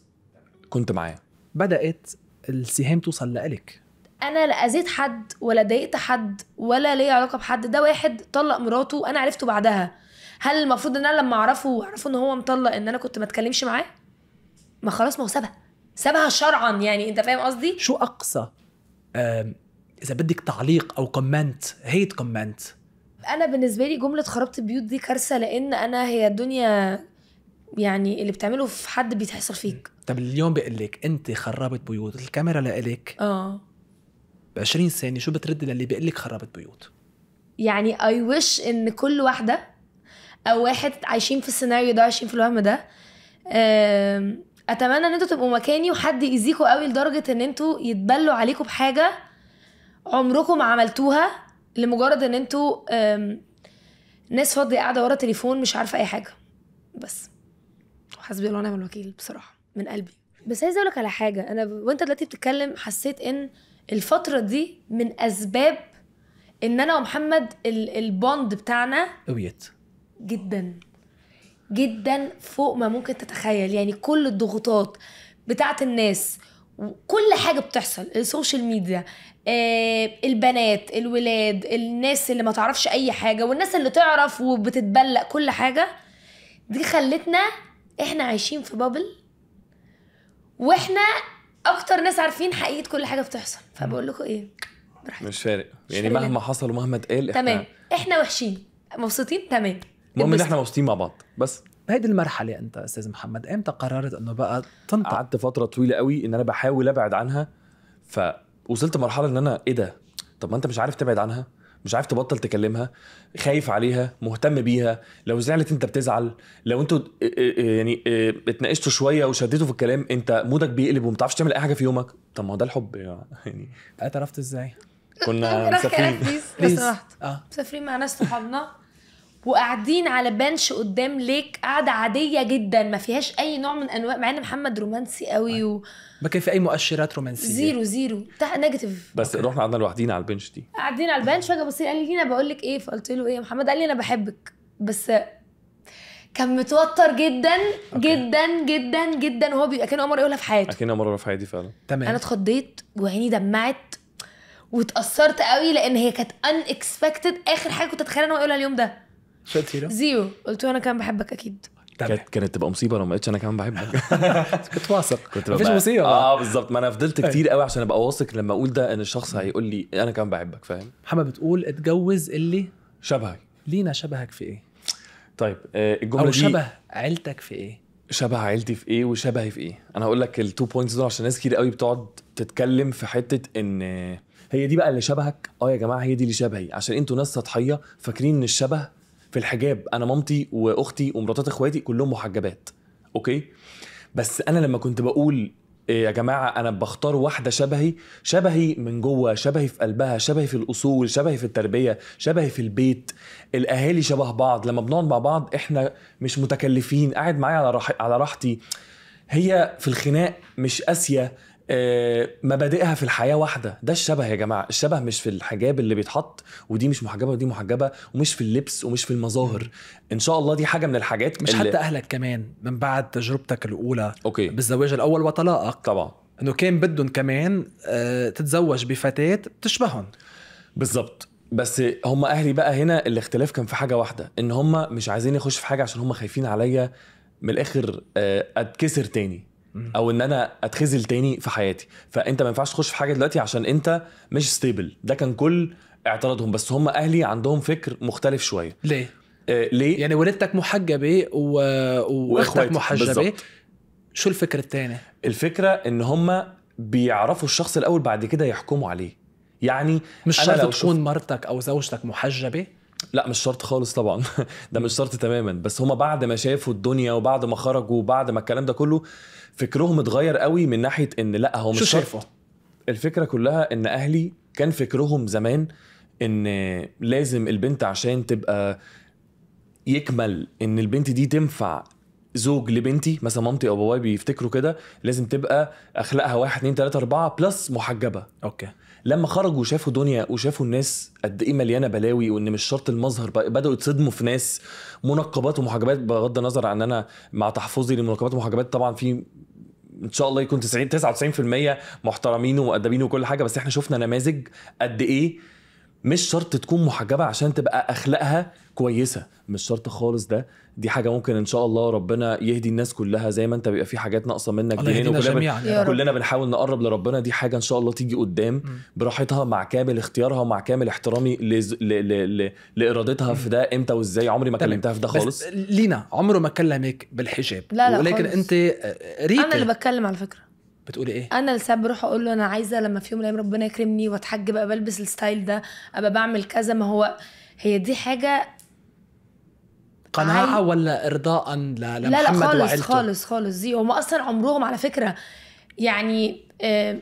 كنت معاه بدات السهام توصل لك انا لا اذيت حد ولا ضايقت حد ولا ليا علاقه بحد ده واحد طلق مراته وانا عرفته بعدها هل المفروض ان انا لما اعرفه اعرفه ان هو مطلق ان انا كنت ما اتكلمش معاه ما خلاص ما هو سابها سابها شرعا يعني انت فاهم قصدي شو اقصى اذا بدك تعليق او كومنت هيت كومنت انا بالنسبه لي جمله خربت البيوت دي كارثه لان انا هي الدنيا يعني اللي بتعمله في حد بيتحصل فيك طب اليوم بقول لك انت خربت بيوت الكاميرا لإلك اه ب 20 ثانيه شو بتردي للي بيقول لك خربت بيوت يعني اي ويش ان كل واحده او واحد عايشين في السيناريو ده عايشين في الوهم ده اتمنى ان انتوا تبقوا مكاني وحد يأذيكوا قوي لدرجه ان انتوا يتبلوا عليكم بحاجه عمركم ما عملتوها لمجرد ان انتوا ناس فاضيه قاعده ورا تليفون مش عارفه اي حاجه بس حسبي الله ونعم الوكيل بصراحه من قلبي بس عايزه اقول لك على حاجه انا وانت دلوقتي بتتكلم حسيت ان الفتره دي من اسباب ان انا ومحمد البوند بتاعنا قويت جدا جدا فوق ما ممكن تتخيل يعني كل الضغوطات بتاعه الناس كل حاجه بتحصل السوشيال ميديا آه، البنات الولاد الناس اللي ما تعرفش اي حاجه والناس اللي تعرف وبتتبلق كل حاجه دي خلتنا احنا عايشين في بابل واحنا اكتر ناس عارفين حقيقه كل حاجه بتحصل فبقول لكم ايه براحتك مش فارق يعني مهما حصل ومهما اتقال احنا تمام احنا وحشين مبسوطين تمام المهم ان احنا مبسوطين مع بعض بس هيدي المرحلة انت استاذ محمد امتى قررت انه بقى تنطق قعدت فترة طويلة قوي ان انا بحاول ابعد عنها فوصلت مرحلة ان انا ايه ده طب ما انت مش عارف تبعد عنها مش عارف تبطل تكلمها خايف عليها مهتم بيها لو زعلت انت بتزعل لو انتوا يعني اتناقشتوا شويه وشديتوا في الكلام انت مودك بيقلب وما بتعرفش تعمل اي حاجه في يومك طب ما هو ده الحب يعني اعترفت ازاي كنا مسافرين بس اه مسافرين مع ناس صحابنا وقاعدين على بنش قدام ليك قاعده عاديه جدا ما فيهاش اي نوع من انواع مع ان محمد رومانسي قوي أيوة. و... ما كان في اي مؤشرات رومانسيه زيرو زيرو بتاع نيجاتيف بس رحنا قعدنا لوحدينا على البنش دي قاعدين على البنش فجاه بصي قال لي انا بقول لك ايه فقلت له ايه يا محمد قال لي انا بحبك بس كان متوتر جدا جدا جدا جدا وهو بيبقى كان مره يقولها في حياته اكن اول يقولها في حياتي فعلا تمام انا اتخضيت وعيني دمعت واتأثرت قوي لان هي كانت ان اكسبكتد اخر حاجه كنت اتخيل ان هو يقولها اليوم ده شفتي زيرو قلت له انا كان بحبك اكيد كانت كانت تبقى مصيبه لو ما قلتش انا كمان بحبك كنت واثق كنت مفيش مصيبه آه،, اه بالظبط ما انا فضلت طيب. كتير قوي عشان ابقى واثق لما اقول ده ان الشخص هيقول لي انا كمان بحبك فاهم حما بتقول اتجوز اللي شبهك لينا شبهك في ايه طيب آه، الجمله دي شبه عيلتك في ايه شبه عيلتي في ايه وشبهي في ايه انا هقول لك التو بوينتس دول عشان ناس كتير قوي بتقعد تتكلم في حته ان هي دي بقى اللي شبهك اه يا جماعه هي دي اللي شبهي عشان انتوا ناس سطحيه فاكرين ان الشبه في الحجاب انا مامتي واختي ومراتات اخواتي كلهم محجبات اوكي بس انا لما كنت بقول آه، يا جماعه انا بختار واحده شبهي شبهي من جوه شبهي في قلبها شبهي في الاصول شبهي في التربيه شبهي في البيت الاهالي شبه بعض لما بنقعد مع بعض احنا مش متكلفين قاعد معايا على راح... على راحتي هي في الخناق مش قاسيه آه، مبادئها في الحياه واحده ده الشبه يا جماعه الشبه مش في الحجاب اللي بيتحط ودي مش محجبه ودي محجبه ومش في اللبس ومش في المظاهر ان شاء الله دي حاجه من الحاجات مش اللي... حتى اهلك كمان من بعد تجربتك الاولى أوكي. بالزواج الاول وطلاقك طبعا انه كان بدهم كمان آه، تتزوج بفتاه بتشبههم بالظبط بس هم اهلي بقى هنا الاختلاف كان في حاجه واحده ان هم مش عايزين يخشوا في حاجه عشان هم خايفين عليا من الاخر آه، اتكسر تاني او ان انا اتخزل تاني في حياتي فانت ما ينفعش تخش في حاجه دلوقتي عشان انت مش ستيبل ده كان كل اعتراضهم بس هم اهلي عندهم فكر مختلف شويه ليه آه ليه يعني والدتك محجبه و... واختك محجبه شو الفكره الثانيه الفكره ان هم بيعرفوا الشخص الاول بعد كده يحكموا عليه يعني مش شرط تكون مرتك او زوجتك محجبه لا مش شرط خالص طبعا ده مش شرط تماما بس هما بعد ما شافوا الدنيا وبعد ما خرجوا وبعد ما الكلام ده كله فكرهم اتغير قوي من ناحيه ان لا هو مش شايفه الفكره كلها ان اهلي كان فكرهم زمان ان لازم البنت عشان تبقى يكمل ان البنت دي تنفع زوج لبنتي مثلا مامتي او بابايا بيفتكروا كده لازم تبقى اخلاقها واحد اتنين تلاته اربعه بلس محجبه اوكي لما خرجوا شافوا دنيا وشافوا الناس قد ايه مليانه بلاوي وان مش شرط المظهر بداوا يتصدموا في ناس منقبات ومحجبات بغض النظر عن ان انا مع تحفظي للمنقبات ومحجبات طبعا في ان شاء الله يكون 90 99% محترمين ومؤدبين وكل حاجه بس احنا شفنا نماذج قد ايه مش شرط تكون محجبه عشان تبقى اخلاقها كويسه مش شرط خالص ده دي حاجه ممكن ان شاء الله ربنا يهدي الناس كلها زي ما انت بيبقى في حاجات ناقصه منك دينين وكلنا كلنا بنحاول نقرب لربنا دي حاجه ان شاء الله تيجي قدام م. براحتها مع كامل اختيارها ومع كامل احترامي لز... ل... ل... ل... لارادتها في ده امتى وازاي عمري ما كلمتها في ده خالص بس لينا عمره ما كلمك بالحجاب لا لا ولكن خالص. انت آه، ريت انا اللي بتكلم على فكره بتقولي ايه؟ انا لسبب بروح اقول له انا عايزه لما في يوم من الايام ربنا يكرمني واتحجب ابقى بلبس الستايل ده ابقى بعمل كذا ما هو هي دي حاجه قناعه عاي... ولا ارضاء لمحمد لا لا خالص وعيلته. خالص خالص زي هم اصلا عمرهم على فكره يعني آه،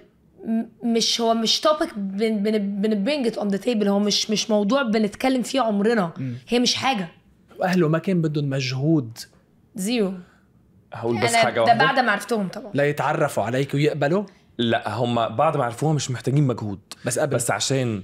مش هو مش توبيك بنبرينج اون ذا تيبل هو مش مش موضوع بنتكلم فيه عمرنا م. هي مش حاجه اهله ما كان بدهم مجهود زيرو هقول بس حاجه واحده ده بعد ما عرفتهم طبعا لا يتعرفوا عليك ويقبلوا لا هم بعد ما عرفوها مش محتاجين مجهود بس قبل بس عشان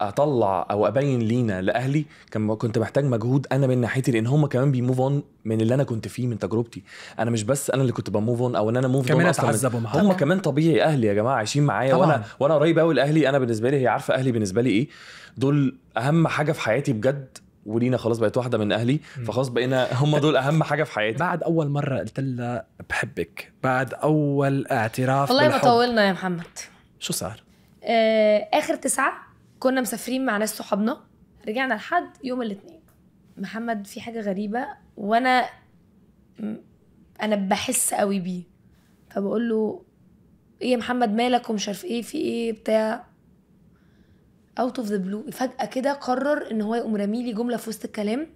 اطلع او ابين لينا لاهلي كان كنت محتاج مجهود انا من ناحيتي لان هم كمان بيموف اون من اللي انا كنت فيه من تجربتي انا مش بس انا اللي كنت بموف اون او ان انا موف كمان اتعذبوا معاهم هم كمان طبيعي اهلي يا جماعه عايشين معايا وانا وانا قريب قوي لاهلي انا بالنسبه لي هي عارفه اهلي بالنسبه لي ايه دول اهم حاجه في حياتي بجد ولينا خلاص بقت واحده من اهلي فخلاص بقينا هم دول اهم حاجه في حياتي بعد اول مره قلت لها بحبك بعد اول اعتراف والله ما طولنا يا محمد شو صار آه، اخر تسعه كنا مسافرين مع ناس صحابنا رجعنا لحد يوم الاثنين محمد في حاجه غريبه وانا انا بحس قوي بيه فبقول له ايه يا محمد مالك ومش عارف ايه في ايه بتاع اوت اوف ذا بلو فجاه كده قرر ان هو يقوم راميلي جمله في وسط الكلام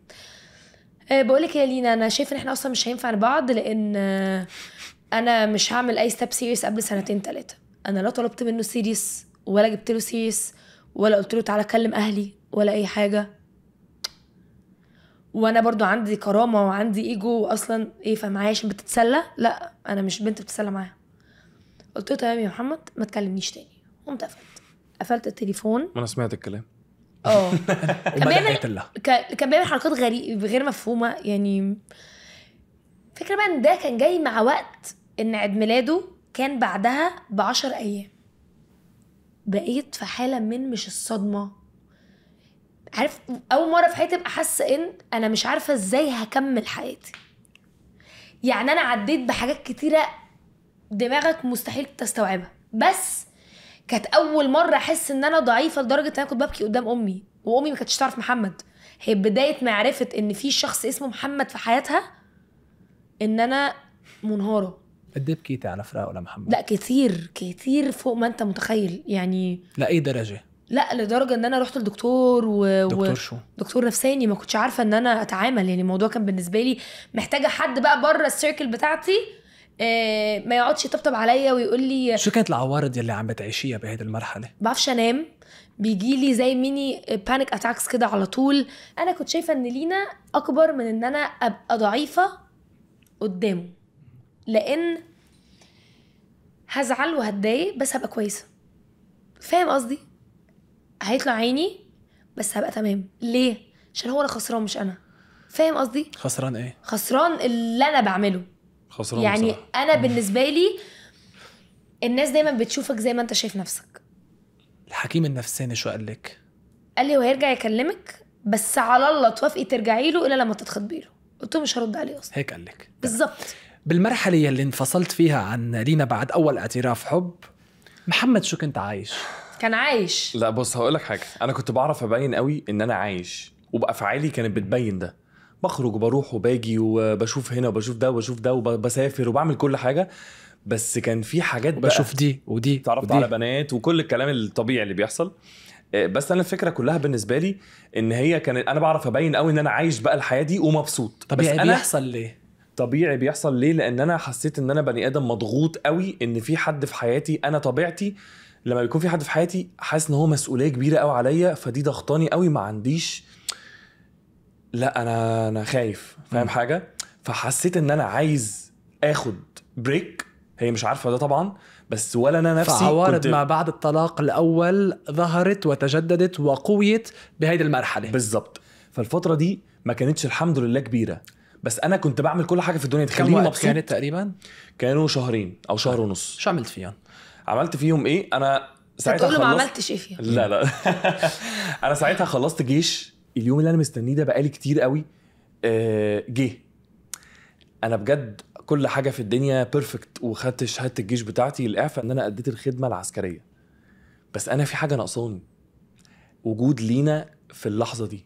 أه بقول لك يا لينا انا شايف ان احنا اصلا مش هينفع لبعض لان انا مش هعمل اي ستاب سيريس قبل سنتين ثلاثه انا لا طلبت منه سيريس ولا جبت له سيريس ولا قلت له تعالى كلم اهلي ولا اي حاجه وانا برضو عندي كرامه وعندي ايجو اصلا ايه فمعايا عشان بتتسلى لا انا مش بنت بتتسلى معاها قلت له تمام يا محمد ما تكلمنيش تاني قمت قفلت قفلت التليفون ما انا سمعت الكلام اه كان بيعمل كان بيعمل حركات غريبه غير مفهومه يعني فكره بقى ان ده كان جاي مع وقت ان عيد ميلاده كان بعدها بعشر ايام بقيت في حاله من مش الصدمه عارف اول مره في حياتي ابقى حاسه ان انا مش عارفه ازاي هكمل حياتي يعني انا عديت بحاجات كتيره دماغك مستحيل تستوعبها بس كانت اول مره احس ان انا ضعيفه لدرجه ان انا كنت ببكي قدام امي وامي ما كانتش تعرف محمد هي بدايه معرفه ان في شخص اسمه محمد في حياتها ان انا منهاره قد ايه بكيتي على فراق ولا محمد؟ لا كتير كتير فوق ما انت متخيل يعني لاي درجه؟ لا لدرجه ان انا رحت لدكتور و... دكتور شو دكتور نفساني ما كنتش عارفه ان انا اتعامل يعني الموضوع كان بالنسبه لي محتاجه حد بقى بره السيركل بتاعتي آه، ما يقعدش يطبطب عليا ويقول لي شو كانت العوارض يلي عم بتعيشيها بهذه المرحله ما بعرفش انام بيجي لي زي ميني بانيك اتاكس كده على طول انا كنت شايفه ان لينا اكبر من ان انا ابقى ضعيفه قدامه لان هزعل وهتضايق بس هبقى كويسه فاهم قصدي هيطلع عيني بس هبقى تمام ليه عشان هو اللي خسران مش انا فاهم قصدي خسران ايه خسران اللي انا بعمله خسران يعني بصراحة. انا بالنسبه لي الناس دايما بتشوفك زي ما انت شايف نفسك الحكيم النفساني شو قال لك قال لي وهيرجع يكلمك بس على الله توافقي ترجعي له الا لما تتخطبي له قلت له مش هرد عليه اصلا هيك قال لك بالظبط بالمرحله يلي انفصلت فيها عن لينا بعد اول اعتراف حب محمد شو كنت عايش كان عايش لا بص هقول لك حاجه انا كنت بعرف ابين قوي ان انا عايش وبافعالي كانت بتبين ده بخرج وبروح وباجي وبشوف هنا وبشوف ده وبشوف ده وبسافر وبعمل كل حاجه بس كان في حاجات بقى بشوف دي ودي تعرفت على بنات وكل الكلام الطبيعي اللي بيحصل آه، بس انا الفكره كلها بالنسبه لي ان هي كانت انا بعرف ابين قوي ان انا عايش بقى الحياه دي ومبسوط طب يعني بس يعني انا بيحصل ليه طبيعي بيحصل ليه لان انا حسيت ان انا بني ادم مضغوط قوي ان في حد في حياتي انا طبيعتي لما بيكون في حد في حياتي حاسس ان هو مسؤوليه كبيره قوي عليا فدي ضغطاني قوي ما عنديش لا انا انا خايف فاهم حاجه فحسيت ان انا عايز اخد بريك هي مش عارفه ده طبعا بس ولا انا نفسي فعوارض كنت... ما بعد الطلاق الاول ظهرت وتجددت وقويت بهيدي المرحله بالظبط فالفتره دي ما كانتش الحمد لله كبيره بس انا كنت بعمل كل حاجه في الدنيا تخليني مبسوط كانت تقريبا كانوا شهرين او شهر ونص شو عملت فيهم عملت فيهم ايه انا ساعتها خلصت ما عملتش ايه فيهم لا لا انا ساعتها خلصت جيش اليوم اللي انا مستنيه ده بقالي كتير قوي آه جه انا بجد كل حاجه في الدنيا بيرفكت وخدت شهاده الجيش بتاعتي الاعفاء ان انا اديت الخدمه العسكريه بس انا في حاجه ناقصاني وجود لينا في اللحظه دي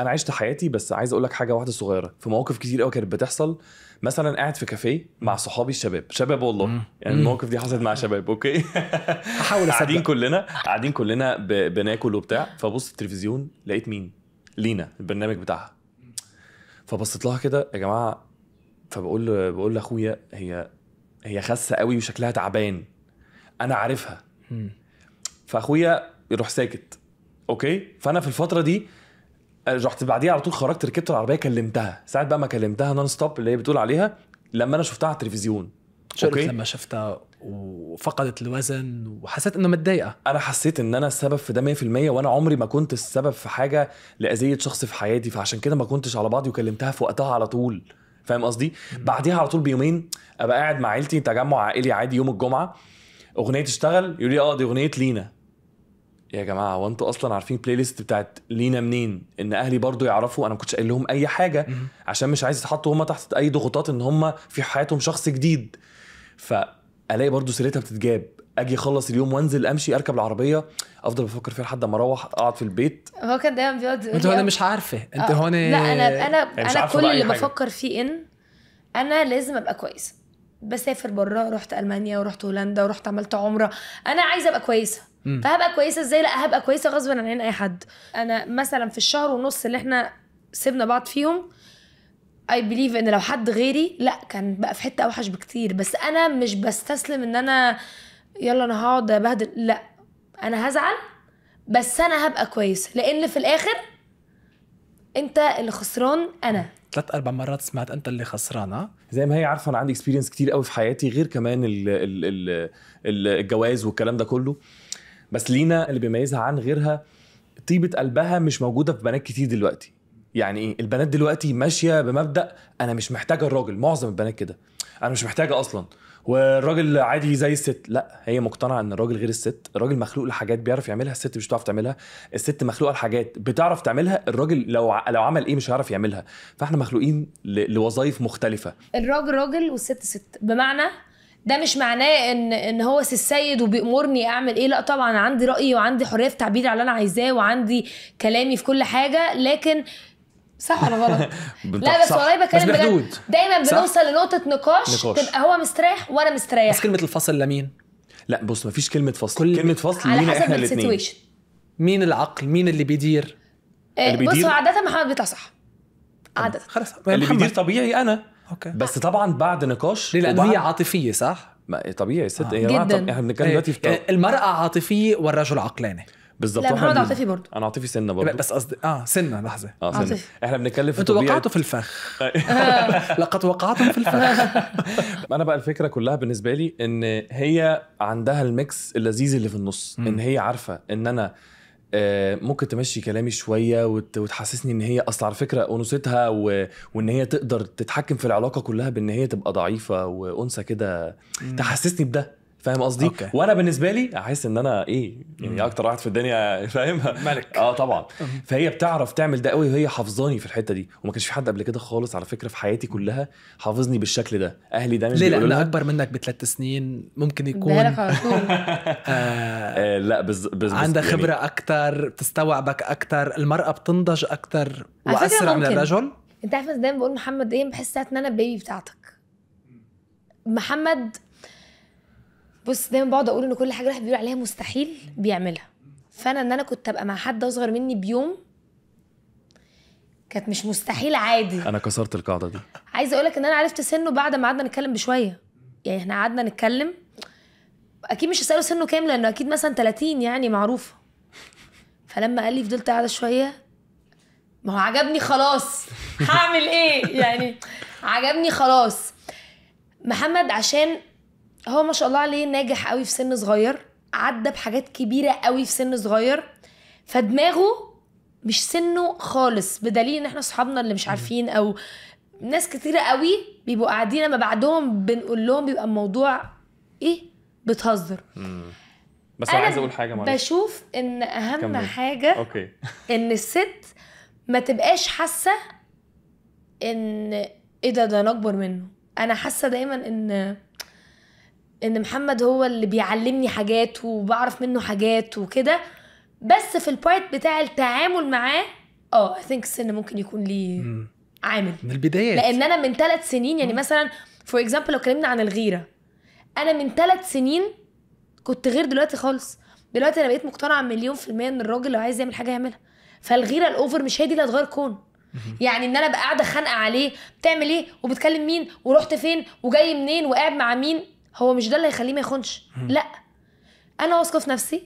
انا عشت حياتي بس عايز اقول لك حاجه واحده صغيره في مواقف كتير قوي كانت بتحصل مثلا قاعد في كافيه مع صحابي الشباب شباب والله مم. يعني المواقف دي حصلت مع شباب اوكي هحاول قاعدين كلنا قاعدين كلنا ب... بناكل وبتاع فبص التلفزيون لقيت مين لينا البرنامج بتاعها فبصيت لها كده يا جماعه فبقول بقول لاخويا هي هي خاسه قوي وشكلها تعبان انا عارفها فاخويا يروح ساكت اوكي فانا في الفتره دي آه، رحت بعديها على طول خرجت ركبت العربيه كلمتها ساعه بقى ما كلمتها نون ستوب اللي هي بتقول عليها لما انا شفتها على التلفزيون اوكي لما شفتها وفقدت الوزن وحسيت انه متضايقه انا حسيت ان انا السبب في ده 100% وانا عمري ما كنت السبب في حاجه لاذيه شخص في حياتي فعشان كده ما كنتش على بعضي وكلمتها في وقتها على طول فاهم قصدي بعديها على طول بيومين ابقى قاعد مع عيلتي تجمع عائلي عادي يوم الجمعه اغنيه تشتغل يقول لي اه دي اغنيه لينا يا جماعه هو انتوا اصلا عارفين البلاي ليست بتاعت لينا منين ان اهلي برضو يعرفوا انا ما كنتش قايل لهم اي حاجه عشان مش عايز يتحطوا هم تحت اي ضغوطات ان هم في حياتهم شخص جديد فالاقي برضو سيرتها بتتجاب اجي اخلص اليوم وانزل امشي اركب العربيه افضل بفكر فيها لحد ما اروح اقعد في البيت هو كان دايما بيقعد انت هنا مش عارفه انت آه. هون لا انا انا يعني انا كل اللي بفكر فيه ان انا لازم ابقى كويسه بسافر بره رحت المانيا ورحت هولندا ورحت عملت عمره انا عايزه ابقى كويسه فهبقى كويسه ازاي لا هبقى كويسه غصبا عن عين اي حد انا مثلا في الشهر ونص اللي احنا سيبنا بعض فيهم اي بليف ان لو حد غيري لا كان بقى في حته اوحش بكتير بس انا مش بستسلم ان انا يلا انا هقعد ابهدل لا انا هزعل بس انا هبقى كويسه لان في الاخر انت اللي خسران انا ثلاث اربع مرات سمعت انت اللي خسرانه زي ما هي عارفه انا عندي اكسبيرينس كتير قوي في حياتي غير كمان ال ال ال الجواز والكلام ده كله بس لينا اللي بيميزها عن غيرها طيبه قلبها مش موجوده في بنات كتير دلوقتي يعني ايه البنات دلوقتي ماشيه بمبدا انا مش محتاجه الراجل معظم البنات كده انا مش محتاجه اصلا والراجل عادي زي الست لا هي مقتنعه ان الراجل غير الست الراجل مخلوق لحاجات بيعرف يعملها الست مش بتعرف تعملها الست مخلوقه لحاجات بتعرف تعملها الراجل لو ع... لو عمل ايه مش هيعرف يعملها فاحنا مخلوقين ل... لوظائف مختلفه الراجل راجل والست ست بمعنى ده مش معناه ان ان هو السيد وبيامرني اعمل ايه لا طبعا عندي رايي وعندي حريه في تعبير على اللي انا عايزاه وعندي كلامي في كل حاجه لكن صح ولا غلط؟ لا بس والله بتكلم بجد دايما بنوصل لنقطه نقاش, نقاش تبقى هو مستريح وانا مستريح بس كلمه الفصل لمين؟ لا بص مفيش كلمه فصل كل كلمه فصل لينا احنا الاثنين مين العقل مين اللي بيدير؟ إيه، اللي بيدير بص عاده محمد بيطلع صح عاده خلاص اللي بيدير طبيعي انا أوكي. بس طبعا بعد نقاش ليه لانه هي عاطفيه صح؟ إيه، طبيعي ست آه. جدا احنا بنتكلم إيه، دلوقتي في إيه، المرأة عاطفية والرجل عقلاني بالظبط لا محمد عاطفي برضه انا عاطفي سنه برضه بس قصدي اه سنه لحظه اه سنه عاطفي. احنا بنتكلم في انتوا وقعتوا في الفخ لقد وقعتم في الفخ انا بقى الفكره كلها بالنسبه لي ان هي عندها الميكس اللذيذ اللي في النص ان هي عارفه ان انا آه، ممكن تمشي كلامي شويه وتحسسني ان هي اصل على فكره انوثتها و... وان هي تقدر تتحكم في العلاقه كلها بان هي تبقى ضعيفه وانثى كده تحسسني بده فاهم قصدي وانا بالنسبه لي احس ان انا ايه يعني اكتر واحد في الدنيا فاهم ملك اه طبعا فهي بتعرف تعمل ده قوي وهي حافظاني في الحته دي وما كانش في حد قبل كده خالص على فكره في حياتي كلها حافظني بالشكل ده اهلي دايما ليه لا اكبر منك بثلاث سنين ممكن يكون آه،, آه لا بز بز عندها يعني خبره يعني... اكتر بتستوعبك اكتر المراه بتنضج اكتر واسرع من الرجل انت عارف دايما بقول محمد ايه بحس ان انا بيبي بتاعتك محمد بص دايما بقعد اقول ان كل حاجه الواحد بيقول عليها مستحيل بيعملها فانا ان انا كنت ابقى مع حد اصغر مني بيوم كانت مش مستحيل عادي انا كسرت القاعده دي عايزه اقول لك ان انا عرفت سنه بعد ما قعدنا نتكلم بشويه يعني احنا قعدنا نتكلم اكيد مش هساله سنه كام لانه اكيد مثلا 30 يعني معروفه فلما قال لي فضلت قاعده شويه ما هو عجبني خلاص هعمل ايه يعني عجبني خلاص محمد عشان هو ما شاء الله عليه ناجح قوي في سن صغير عدى بحاجات كبيره قوي في سن صغير فدماغه مش سنه خالص بدليل ان احنا اصحابنا اللي مش عارفين او ناس كتيرة قوي بيبقوا قاعدين ما بعدهم بنقول لهم بيبقى الموضوع ايه بتهزر بس انا عايز اقول حاجه معلش بشوف ان اهم كمل. حاجه أوكي. ان الست ما تبقاش حاسه ان ايه ده ده انا اكبر منه انا حاسه دايما ان ان محمد هو اللي بيعلمني حاجات وبعرف منه حاجات وكده بس في البارت بتاع التعامل معاه اه اي ثينك السن ممكن يكون ليه عامل من البدايات لان انا من ثلاث سنين يعني مثلا فور اكزامبل لو اتكلمنا عن الغيره انا من ثلاث سنين كنت غير دلوقتي خالص دلوقتي انا بقيت مقتنعه مليون في الميه ان الراجل لو عايز يعمل حاجه يعملها فالغيره الاوفر مش هي دي اللي هتغير كون يعني ان انا ابقى قاعده خانقه عليه بتعمل ايه وبتكلم مين ورحت فين وجاي منين وقاعد مع مين هو مش ده اللي هيخليه ما يخونش لا انا واثقه في نفسي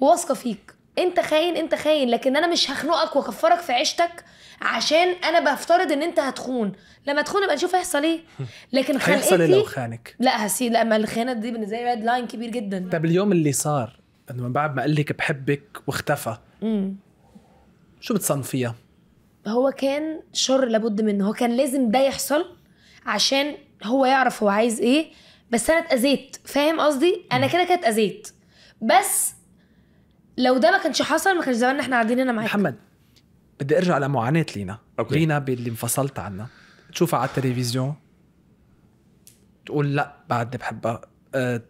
واثقه فيك انت خاين انت خاين لكن انا مش هخنقك واكفرك في عيشتك عشان انا بفترض ان انت هتخون لما تخون يبقى نشوف هيحصل ايه لكن هيحصل ايه لو خانك لا هسيب لا ما الخيانه دي بالنسبه لي ريد لاين كبير جدا طب اليوم اللي صار انه من بعد ما قال لك بحبك واختفى امم شو بتصنفيها؟ هو كان شر لابد منه هو كان لازم ده يحصل عشان هو يعرف هو عايز ايه بس انا اتاذيت فاهم قصدي انا كده كده اتاذيت بس لو ده ما كانش حصل ما كانش زماننا احنا قاعدين هنا معاك محمد بدي ارجع لمعاناه لينا أوكي. لينا باللي انفصلت عنها تشوفها على التلفزيون تقول لا بعدني بحبها آه،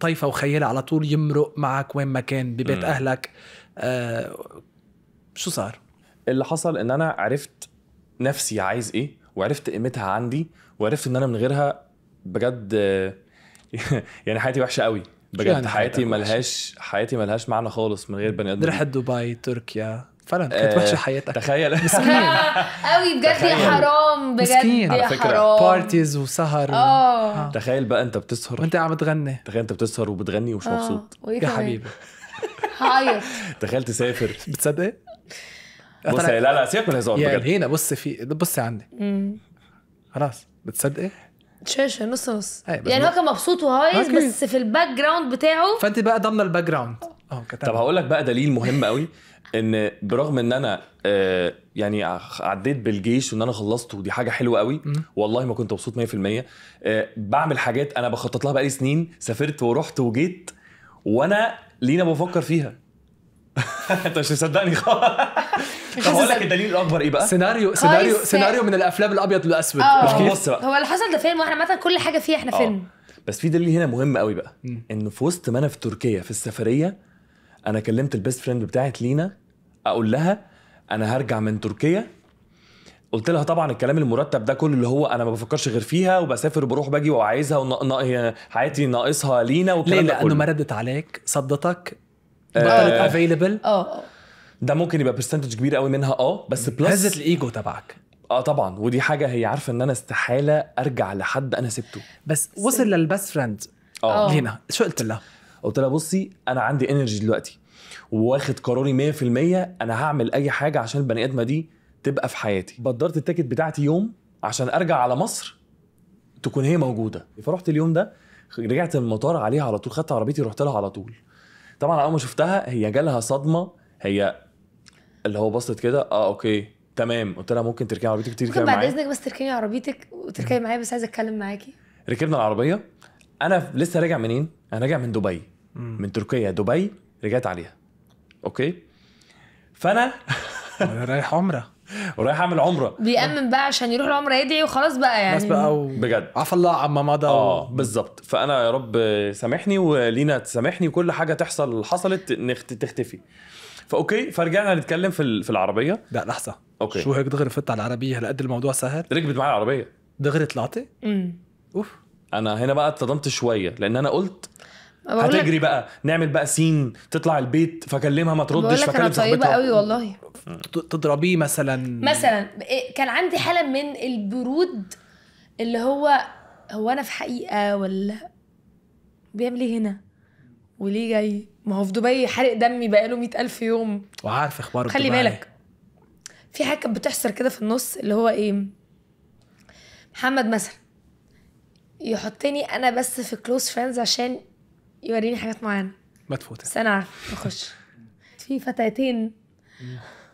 طيفه وخيالها على طول يمرق معك وين ما كان ببيت م. اهلك أه شو صار؟ اللي حصل ان انا عرفت نفسي عايز ايه وعرفت قيمتها عندي وعرفت ان انا من غيرها بجد يعني حياتي وحشه قوي بجد يعني حياتي ملهاش حياتي ملهاش معنى خالص من غير بني ادم رحت دبي تركيا فعلا كانت آه، وحشه حياتك تخيل مسكين قوي بجد يا حرام بجد مسكين على فكره بارتيز وسهر اه تخيل بقى انت بتسهر وانت عم بتغني تخيل انت بتسهر وبتغني ومش آه. مبسوط يا حبيبي هعيط تخيل تسافر بتصدق بص لا لا سيبك من الهزار بجد هنا بص في بصي عندي خلاص بتصدقي شاشه نص نص يعني هو كان مبسوط وهايز أوكي. بس في الباك جراوند بتاعه فانت بقى ضمن الباك جراوند اه طب هقول لك بقى دليل مهم قوي ان برغم ان انا آه، يعني عديت بالجيش وان انا خلصت ودي حاجه حلوه قوي والله ما كنت مبسوط 100% آه، بعمل حاجات انا بخطط لها بقالي سنين سافرت ورحت وجيت وانا لينا بفكر فيها انت مش مصدقني خالص طب اقول لك الدليل الاكبر ايه بقى سيناريو سيناريو سيناريو من الافلام الابيض والاسود مش كده آه. بص بقى هو اللي حصل ده فيلم واحنا مثلا كل حاجه فيه احنا آه. فيلم بس في دليل هنا مهم قوي بقى انه في وسط ما انا في تركيا في السفريه انا كلمت البيست فريند بتاعت لينا اقول لها انا هرجع من تركيا قلت لها طبعا الكلام المرتب ده كله اللي هو انا ما بفكرش غير فيها وبسافر وبروح باجي وعايزها يعني حياتي ناقصها لينا والكلام ليه ده كله لانه ما ردت عليك صدتك بطلت افيلبل آه،, اه ده ممكن يبقى برسنتج كبير قوي منها اه بس بلس هزت الايجو تبعك اه طبعا ودي حاجه هي عارفه ان انا استحاله ارجع لحد انا سبته بس وصل للبست فريند اه لينا آه. شو قلت لها؟ قلت لها بصي انا عندي انرجي دلوقتي واخد قراري 100% انا هعمل اي حاجه عشان البني ادمه دي تبقى في حياتي بدرت التيكت بتاعتي يوم عشان ارجع على مصر تكون هي موجوده فرحت اليوم ده رجعت المطار عليها على طول خدت عربيتي رحت لها على طول طبعا اول ما شفتها هي جالها صدمه هي اللي هو بصت كده اه اوكي تمام قلت لها ممكن تركبي عربيتك كتير تركبي بعد اذنك بس تركبي عربيتك وتركبي معايا بس عايز اتكلم معاكي ركبنا العربيه انا لسه راجع منين انا راجع من دبي من تركيا دبي رجعت عليها اوكي فانا رايح عمره ورايح اعمل عمره بيأمن بقى عشان يروح العمره يدعي وخلاص بقى يعني بس بقى و... بجد عفى الله عما مضى اه بالظبط فانا يا رب سامحني ولينا تسامحني وكل حاجه تحصل حصلت نخت... تختفي فاوكي فرجعنا نتكلم في ال... في العربيه لا لحظه اوكي شو هيك دغري فت على العربيه هالقد الموضوع سهل ركبت معايا العربيه دغري طلعتي؟ امم اوف انا هنا بقى اتصدمت شويه لان انا قلت هتجري بقى نعمل بقى سين تطلع البيت فكلمها ما تردش فكلم صاحبتها طيبه قوي والله تضربيه مثلا مثلا إيه، كان عندي حاله من البرود اللي هو هو انا في حقيقه ولا بيعمل ايه هنا وليه جاي ما هو في دبي حارق دمي بقاله مئة ألف يوم وعارف اخبار خلي بالك في حاجه كانت بتحصل كده في النص اللي هو ايه محمد مثلا يحطني انا بس في كلوز فريندز عشان يوريني حاجات معينه ما تفوت بس انا اخش في فتاتين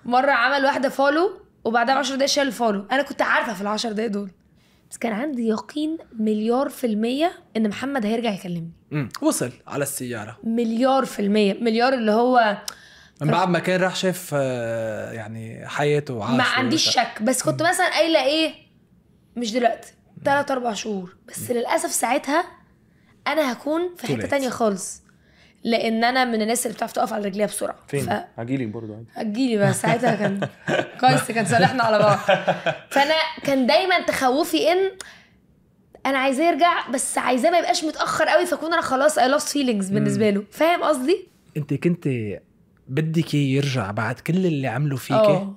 مره عمل واحده فولو وبعدها ب 10 دقايق شال الفولو انا كنت عارفه في ال 10 دقايق دول بس كان عندي يقين مليار في المية ان محمد هيرجع يكلمني امم وصل على السيارة مليار في المية مليار اللي هو من بعد ما كان راح شاف آه، يعني حياته وعاشه ما عنديش شك بس كنت مثلا قايله ايه مش دلوقتي ثلاث اربع شهور بس للاسف ساعتها انا هكون في حته تانية خالص لان انا من الناس اللي بتعرف تقف على رجليها بسرعه فين ف... لي برضه هجي لي بس ساعتها كان كويس كان صالحنا على بعض فانا كان دايما تخوفي ان انا عايزاه يرجع بس عايزاه ما يبقاش متاخر قوي فاكون انا خلاص اي لوست فيلينجز بالنسبه له فاهم قصدي انت كنت بدك إيه يرجع بعد كل اللي عمله فيكي آه.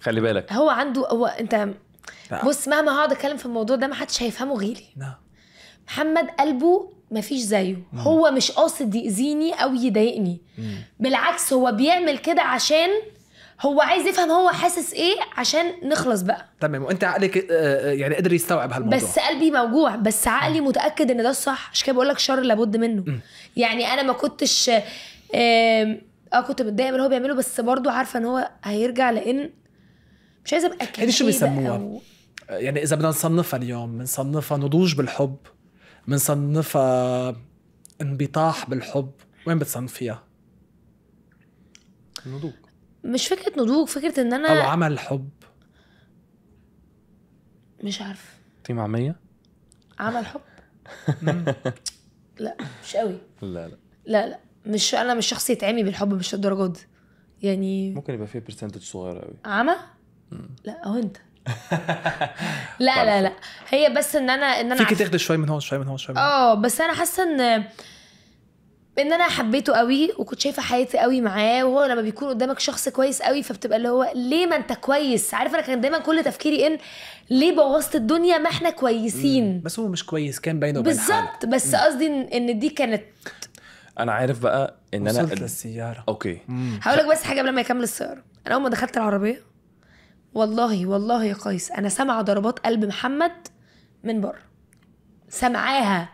خلي بالك هو عنده هو انت بص مهما هقعد اتكلم في الموضوع ده ما حدش هيفهمه غيري نعم محمد قلبه ما فيش زيه مم. هو مش قاصد يأذيني أو يضايقني بالعكس هو بيعمل كده عشان هو عايز يفهم هو حاسس ايه عشان نخلص بقى تمام وانت عقلك آه، آه، يعني قدر يستوعب هالموضوع بس قلبي موجوع بس عقلي متاكد ان ده الصح عشان كده بقول لك الشر لابد منه مم. يعني انا ما كنتش اه, كنت متضايقه من اللي هو بيعمله بس برضه عارفه ان هو هيرجع لان مش عايزه ابقى كده إيه شو بيسموها يعني اذا بدنا نصنفها اليوم بنصنفها نضوج بالحب بنصنفها انبطاح بالحب وين بتصنفيها؟ نضوج مش فكرة نضوج فكرة ان انا او عمل حب مش عارف تيم طيب، عمية؟ عمل حب؟ لا مش قوي لا لا لا لا مش انا مش شخص يتعمي بالحب مش للدرجه دي يعني ممكن يبقى فيه برسنتج صغير قوي عمى؟ لا او انت لا لا لا هي بس ان انا ان انا فيكي تاخدي شويه من هون شويه من هون شويه اه بس انا حاسه ان ان انا حبيته قوي وكنت شايفه حياتي قوي معاه وهو لما بيكون قدامك شخص كويس قوي فبتبقى اللي هو ليه ما انت كويس عارف انا كان دايما كل تفكيري ان ليه بوظت الدنيا ما احنا كويسين مم. بس هو مش كويس كان باينه بالظبط بس قصدي ان دي كانت انا عارف بقى ان انا وصلت للسياره اوكي هقول لك بس حاجه قبل ما يكمل السياره انا اول ما دخلت العربيه والله والله يا قيس انا سامعه ضربات قلب محمد من بره سامعاها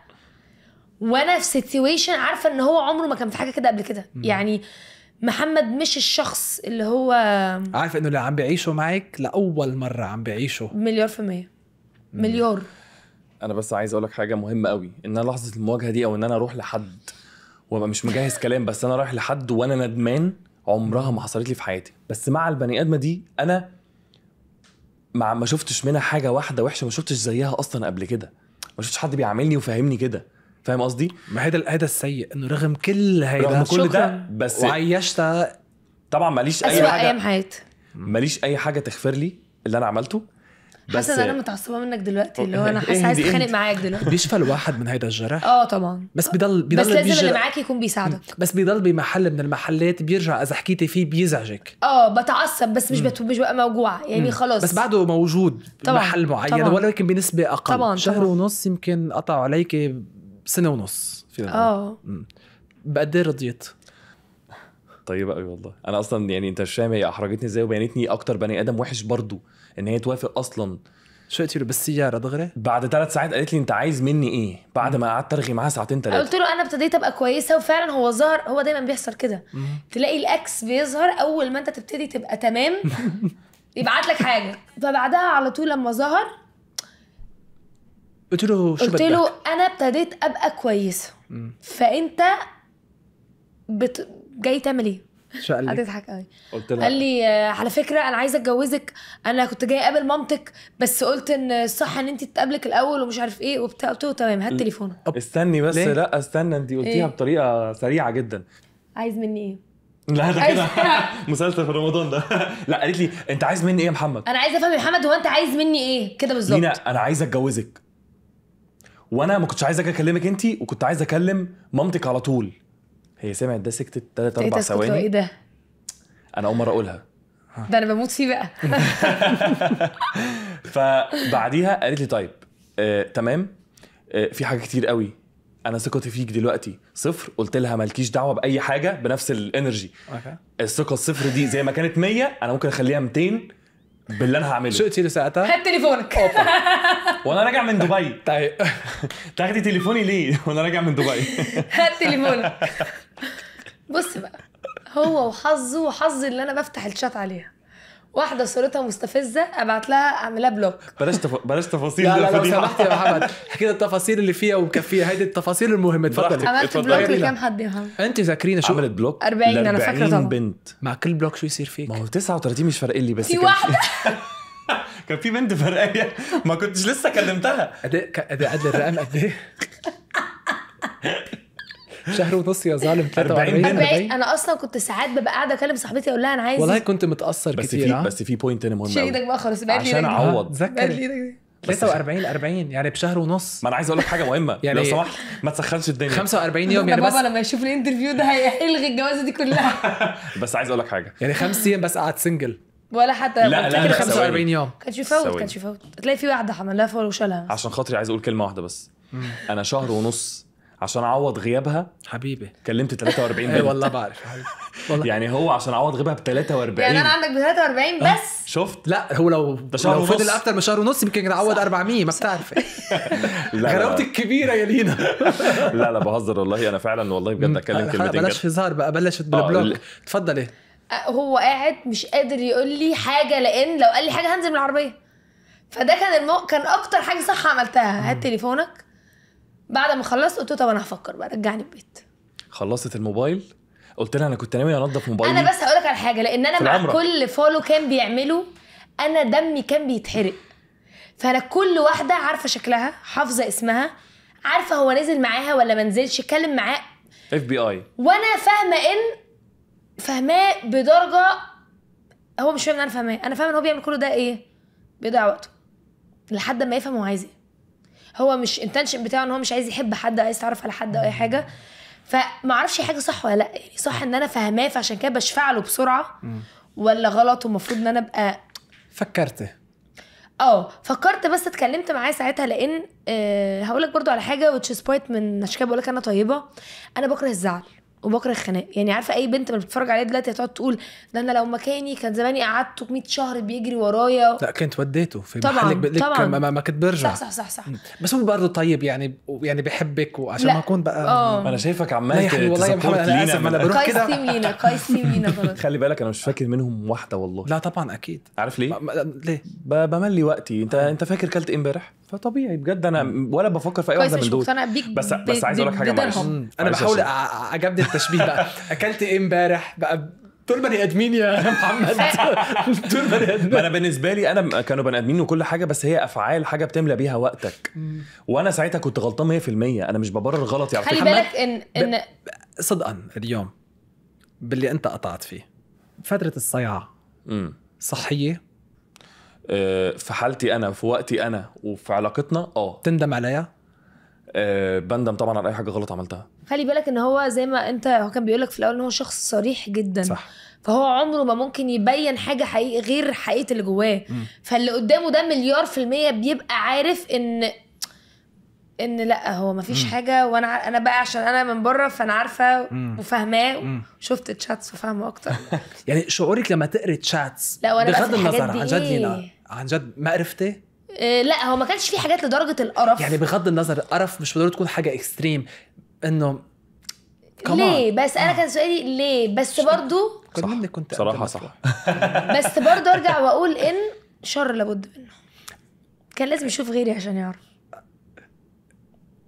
وانا في سيتويشن عارفه ان هو عمره ما كان في حاجه كده قبل كده يعني محمد مش الشخص اللي هو عارف انه اللي عم بيعيشه معك لاول مره عم بيعيشه مليار في المية مليار انا بس عايز اقول لك حاجه مهمه قوي ان انا لحظه المواجهه دي او ان انا اروح لحد وابقى مش مجهز كلام بس انا رايح لحد وانا ندمان عمرها ما حصلت لي في حياتي بس مع البني ادمه دي انا ما ما شفتش منها حاجه واحده وحشه ما شفتش زيها اصلا قبل كده ما شفتش حد بيعاملني وفاهمني كده فاهم قصدي ما هذا الاداء السيء انه رغم كل هيدا رغم كل ده بس وعيشتها طبعا ماليش اي حاجه ايام حياتي ماليش اي حاجه تغفر لي اللي انا عملته بس حاسه انا متعصبه منك دلوقتي اللي هو انا حاسه إيه، عايز إيه؟ اتخانق معاك دلوقتي بيشفى الواحد من هيدا الجرح اه طبعا بس بضل بضل بس لازم اللي معاك يكون بيساعدك بس بضل بمحل من المحلات بيرجع اذا حكيتي فيه بيزعجك اه بتعصب بس مش بت... مش ببقى موجوعه يعني خلاص بس بعده موجود طبعا. محل معين طبعا. ولكن بنسبه اقل طبعا. شهر طبعا. ونص يمكن قطعوا عليك سنه ونص اه بقد إيه رضيت طيبه قوي والله انا اصلا يعني انت مش هي احرجتني ازاي وبينتني اكتر بني ادم وحش برضه ان هي توافق اصلا شو قلت له بالسياره دغري؟ بعد ثلاث ساعات قالت لي انت عايز مني ايه؟ بعد ما قعدت ارغي معاها ساعتين ثلاثه قلت له انا ابتديت ابقى كويسه وفعلا هو ظهر هو دايما بيحصل كده تلاقي الاكس بيظهر اول ما انت تبتدي تبقى تمام يبعت لك حاجه فبعدها على طول لما ظهر قلت له شو قلت له انا ابتديت ابقى كويسه فانت بت... جاي تعمل ايه؟ شو قال لك؟ هتضحك قوي قلت لها قال لي آه، على فكره انا عايزه اتجوزك انا كنت جاي اقابل مامتك بس قلت ان الصح ان انت تقابلك الاول ومش عارف ايه وبتاع قلت له تمام هات تليفونك استني بس ليه؟ لا استنى انت قلتيها إيه؟ بطريقه سريعه جدا عايز مني ايه؟ لا ده كده مسلسل في رمضان ده لا قالت لي انت عايز مني ايه يا محمد انا عايز افهم يا محمد هو انت عايز مني ايه كده بالظبط لينا انا عايزه اتجوزك وانا ما كنتش عايز اجي اكلمك انت وكنت عايز اكلم مامتك على طول هي سمعت ده سكتت 3 4 ثواني ايه ده؟ انا اول مره اقولها ده انا بموت فيه بقى فبعديها قالت لي طيب آه، تمام آه، في حاجه كتير قوي انا ثقتي فيك دلوقتي صفر قلت لها مالكيش دعوه باي حاجه بنفس الانرجي الثقه الصفر دي زي ما كانت 100 انا ممكن اخليها 200 باللي انا هعمله شئتي لساعتها هات تليفونك اوبا وانا راجع من دبي طيب تاخدي تليفوني ليه وانا راجع من دبي هات تليفونك بص بقى هو وحظه وحظ اللي انا بفتح الشات عليها واحده صورتها مستفزه ابعت لها اعملها بلوك بلاش تف... بلاش تفاصيل لا لا لو سمحت يا محمد كده التفاصيل اللي فيها ومكفيه هيدي التفاصيل المهمه اتفضل عملت بلوك لكام حد يا محمد انت ذاكرينا شو عملت بلوك 40 انا فاكره طبعا بنت مع كل بلوك شو يصير فيك ما هو 39 مش فارق لي بس في واحده كان في بنت فرقايه ما كنتش لسه كلمتها قد ايه قد ايه الرقم قد ايه شهر ونص يا ظالم 43 40 انا اصلا كنت ساعات ببقى قاعده اكلم صاحبتي اقول لها انا عايز والله كنت متاثر بس كتير في بس في بوينت تاني مهم شيل ايدك بقى خلاص عشان اعوض ذكر 43 40 يعني بشهر ونص ما انا عايز اقول لك حاجه مهمه يعني لو سمحت ما تسخنش الدنيا 45 يوم يعني بس بابا لما يشوف الانترفيو ده هيلغي الجوازه دي كلها بس عايز اقول لك حاجه يعني خمس ايام بس قعد سنجل ولا حتى لا لا, لا 45 يوم كانش يفوت كانش يفوت تلاقي في واحده حملها فول وشالها عشان خاطري عايز اقول كلمه واحده بس انا شهر ونص عشان اعوض غيابها حبيبي كلمت 43 بنت أيوة، والله بعرف والله. يعني هو عشان اعوض غيابها ب 43 يعني انا عندك ب 43 آه. بس شفت لا هو لو لو فضل اكتر من شهر ونص يمكن اعوض 400 ما بتعرف غرامتي الكبيره يا لينا لا لا بهزر والله انا فعلا والله بجد اتكلم كلمتين بلاش هزار بقى بلاش آه، بالبلوك اتفضل ايه أه، هو قاعد مش قادر يقول لي حاجه لان لو قال لي حاجه هنزل من العربيه فده كان المو... كان اكتر حاجه صح عملتها هات تليفونك بعد ما خلصت قلت له طب انا هفكر بقى رجعني البيت خلصت الموبايل قلت لها انا كنت ناوي انضف موبايلي انا بس هقول لك على حاجه لان انا مع كل فولو كان بيعمله انا دمي كان بيتحرق فانا كل واحده عارفه شكلها حافظه اسمها عارفه هو نزل معاها ولا ما نزلش اتكلم معاه اف بي اي وانا فاهمه ان فاهماه بدرجه هو مش فاهم ان انا فاهماه انا فاهمه ان هو بيعمل كل ده ايه بيضيع وقته لحد ما يفهم هو عايز ايه هو مش انتنشن بتاعه ان هو مش عايز يحب حد عايز يتعرف على حد او اي حاجه فما اعرفش حاجه صح ولا لا يعني صح ان انا فاهماه فعشان كده بشفع له بسرعه ولا غلط ومفروض ان انا ابقى فكرت اه فكرت بس اتكلمت معاه ساعتها لان أه هقول لك برده على حاجه وتش سبايت من عشان كده بقول لك انا طيبه انا بكره الزعل وبكره الخناق يعني عارفه اي بنت ما بتتفرج عليها دلوقتي هتقعد تقول ده انا لو مكاني كان زماني قعدته 100 شهر بيجري ورايا و... لا كنت وديته في طبعا محلك بقلك طبعا ما, ما كنت برجع صح صح صح, صح. بس هو برضه طيب يعني يعني بحبك وعشان لا. ما اكون بقى أوه. انا شايفك عمال والله يا محمد انا اسف انا بروح كده قيس لينا قيس لينا خلاص خلي بالك انا مش فاكر منهم واحده والله لا طبعا اكيد عارف ليه؟ ليه؟ بملي وقتي انت طيب. انت فاكر كلت ايه امبارح؟ فطبيعي بجد انا ولا بفكر في اي واحده من دول بس بس عايز اقول لك حاجه معلش انا بحاول اجبد التشبيه بقى اكلت ايه امبارح بقى دول بني ادمين يا محمد دول بني ادمين انا بالنسبه لي انا كانوا بني ادمين وكل حاجه بس هي افعال حاجه بتملى بيها وقتك وانا ساعتها كنت غلطان 100% انا مش ببرر غلطي خلي بالك ان ان صدقا اليوم باللي انت قطعت فيه فتره الصياعه صحيه آه، في حالتي انا في وقتي انا وفي علاقتنا اه تندم عليا آه، بندم طبعا على اي حاجه غلط عملتها خلي بالك ان هو زي ما انت هو كان بيقول لك في الاول ان هو شخص صريح جدا صح فهو عمره ما ممكن يبين حاجه حقيقي غير حقيقه اللي جواه فاللي قدامه ده مليار في الميه بيبقى عارف ان ان لا هو ما فيش حاجه وانا انا بقى عشان انا من بره فانا عارفه وفاهماه وشفت تشاتس وفاهمه اكتر يعني شعورك لما تقري تشاتس لا وانا بغض النظر عن جد عن جد ما عرفتي؟ إيه لا هو ما كانش في حاجات لدرجه القرف يعني بغض النظر القرف مش بالضروره تكون حاجه اكستريم انه ليه بس انا كان سؤالي ليه بس برضو صح كنت صراحه صح بس برضو ارجع واقول ان شر لابد منه كان لازم يشوف غيري عشان يعرف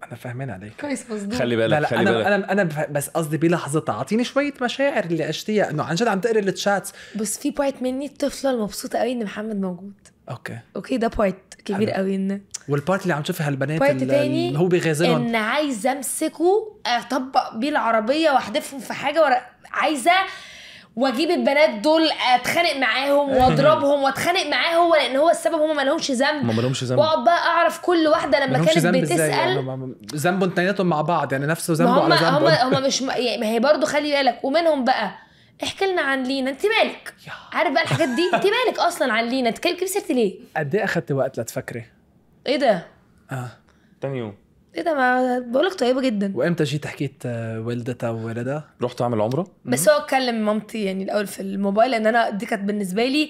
انا فاهمين عليك كويس مظبوط خلي بالك لا لا خلي انا بالك. انا انا بس قصدي بلحظتها اعطيني شويه مشاعر اللي اشتيها انه عن جد عم تقري التشاتس بس في بوينت مني الطفله المبسوطه قوي ان محمد موجود اوكي اوكي ده بوينت كبير قوي ان والبارت اللي عم تشوفها هالبنات اللي هو بيغازلهم ان عايزه امسكه اطبق بيه العربيه واحدفهم في حاجه ورا عايزه واجيب البنات دول اتخانق معاهم واضربهم واتخانق معاه هو لان هو السبب هم ما لهمش ذنب ما لهمش ذنب واقعد بقى اعرف كل واحده لما كانت بتسال يعني ذنبه انتيناتهم مع بعض يعني نفسه ذنبه على ذنبه هم هم مش يعني ما هي برضه خلي بالك ومنهم بقى احكي لنا عن لينا انت مالك عارف بقى الحاجات دي انت مالك اصلا عن لينا انت كيف سيرتي ليه قد ايه اخدت وقت لتفكري ايه ده اه تاني يوم ايه ده ما بقولك طيبه جدا وامتى جيت حكيت آه، والدتها وولدها رحت اعمل عمره بس هو اتكلم مامتي يعني الاول في الموبايل لان انا دي كانت بالنسبه لي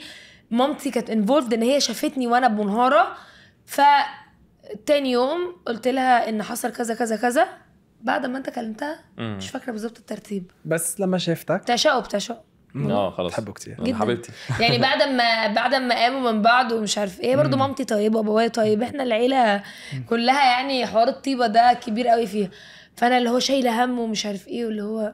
مامتي كانت انفولد ان هي شافتني وانا بمنهاره ف تاني يوم قلت لها ان حصل كذا كذا كذا بعد ما انت كلمتها مش فاكره بالظبط الترتيب بس لما شافتك تشاؤم تشاؤم اه خلاص بحبه كتير جدا. حبيبتي يعني بعد ما بعد ما قاموا من بعض ومش عارف ايه برضو مامتي طيبه وبابايا طيب احنا العيله كلها يعني حوار الطيبه ده كبير قوي فيها فانا اللي هو شايله هم ومش عارف ايه واللي هو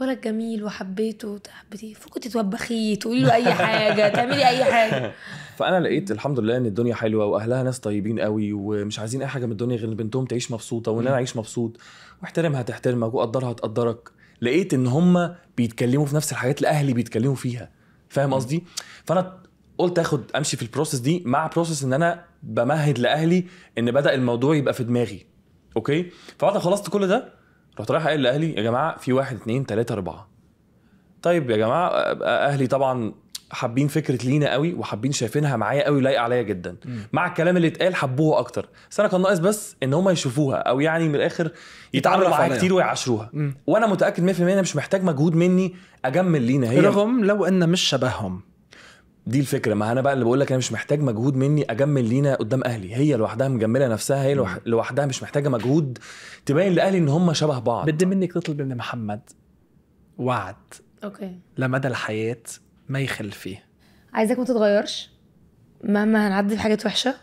ولد جميل وحبيته حبيتيه فكنت تتوبخيه تقولي له اي حاجه تعملي اي حاجه فانا لقيت الحمد لله ان الدنيا حلوه واهلها ناس طيبين قوي ومش عايزين اي حاجه من الدنيا غير ان بنتهم تعيش مبسوطه وان انا اعيش مبسوط واحترمها تحترمك وقدرها تقدرك لقيت ان هم بيتكلموا في نفس الحاجات اللي اهلي بيتكلموا فيها فاهم قصدي فانا قلت اخد امشي في البروسس دي مع بروسس ان انا بمهد لاهلي ان بدا الموضوع يبقى في دماغي اوكي فبعد ما خلصت كل ده رحت رايح قايل لاهلي يا جماعه في واحد اثنين ثلاثه اربعه طيب يا جماعه اهلي طبعا حابين فكره لينا قوي وحابين شايفينها معايا قوي لايقه عليا جدا مع الكلام اللي اتقال حبوها اكتر بس انا كان ناقص بس ان هم يشوفوها او يعني من الاخر يتعاملوا معايا كتير ويعاشروها وانا متاكد 100% انا مش محتاج مجهود مني اجمل لينا هي رغم لو ان مش شبههم دي الفكره ما انا بقى اللي بقول لك انا مش محتاج مجهود مني اجمل لينا قدام اهلي هي لوحدها مجمله نفسها هي لوحدها مش محتاجه مجهود تبين لاهلي ان هم شبه بعض بدي منك تطلب من محمد وعد اوكي لمدى الحياه ما يخل فيه عايزاك ما تتغيرش مهما هنعدي في حاجات وحشه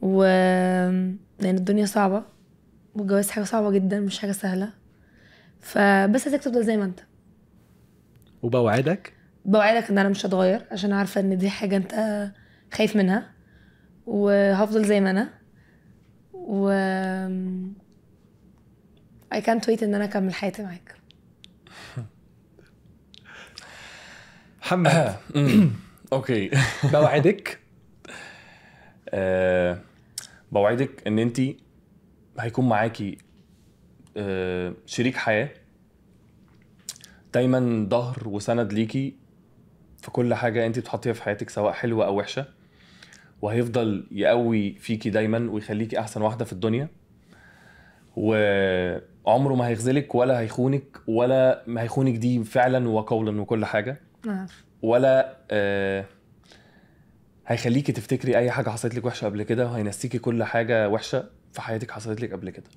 و لان الدنيا صعبه والجواز حاجه صعبه جدا مش حاجه سهله فبس عايزاك تفضل زي ما انت وبوعدك بوعدك ان انا مش هتغير عشان عارفه ان دي حاجه انت خايف منها وهفضل زي ما انا و I can't wait ان انا اكمل حياتي معاك محمد اوكي بوعدك أه بوعدك ان انت هيكون معاكي أه شريك حياه دايما ظهر وسند ليكي في كل حاجه انت بتحطيها في حياتك سواء حلوه او وحشه وهيفضل يقوي فيكي دايما ويخليكي احسن واحده في الدنيا وعمره ما هيخذلك ولا هيخونك ولا ما هيخونك دي فعلا وقولا وكل حاجه نعم. ولا آه هيخليكي تفتكري اي حاجه حصلت لك وحشه قبل كده وهينسيكي كل حاجه وحشه في حياتك حصلت لك قبل كده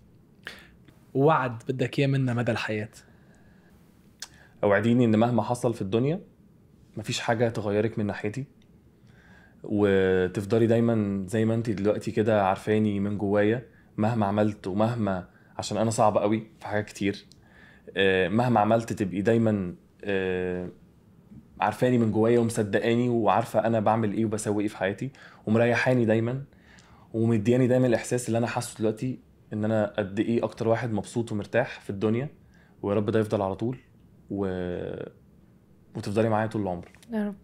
وعد بدك اياه منا مدى الحياه اوعديني ان مهما حصل في الدنيا مفيش حاجه تغيرك من ناحيتي وتفضلي دايما زي ما انت دلوقتي كده عارفاني من جوايا مهما عملت ومهما عشان انا صعب قوي في حاجات كتير آه، مهما عملت تبقي دايما آه، عارفاني من جوايا ومصدقاني وعارفه انا بعمل ايه وبسوي ايه في حياتي ومريحاني دايما ومدياني دايما الاحساس اللي انا حاسه دلوقتي ان انا قد ايه اكتر واحد مبسوط ومرتاح في الدنيا ويا رب ده يفضل على طول و... وتفضلي معايا طول العمر يا رب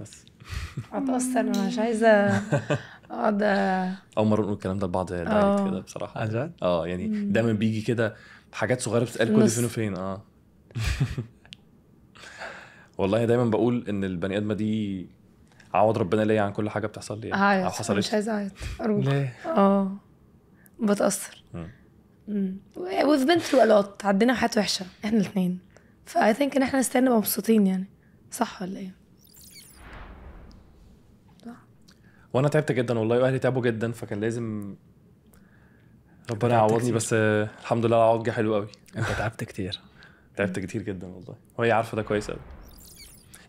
بس هتأثر انا مش عايزه اقعد اول مره نقول الكلام ده لبعض يعني، آه. كده بصراحه عن اه يعني دايما بيجي كده حاجات صغيره بتتقال كل فين وفين اه والله دايما بقول ان البني ادمه دي عوض ربنا ليا عن كل حاجه بتحصل لي يعني او حصلت مش عايزه اعيط اروح ليه؟ اه بتاثر ويف بين ثرو الوت عدينا حاجات وحشه احنا الاثنين فاي ثينك ان احنا نستنى مبسوطين يعني صح ولا ايه؟ وانا تعبت جدا والله واهلي تعبوا جدا فكان لازم ربنا يعوضني بس الحمد لله العوض جه حلو قوي انت تعبت كتير تعبت كتير جدا والله وهي عارفه ده كويس قوي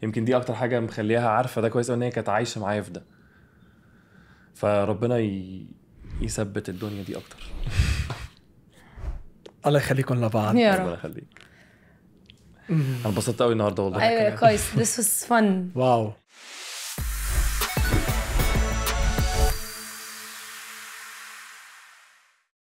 يمكن دي اكتر حاجه مخليها عارفه ده كويس ان هي كانت عايشه معايا في ده فربنا ي... يثبت الدنيا دي اكتر الله يخليكم لبعض يا رب يخليك انا انبسطت قوي النهارده والله ايوه كويس this was fun واو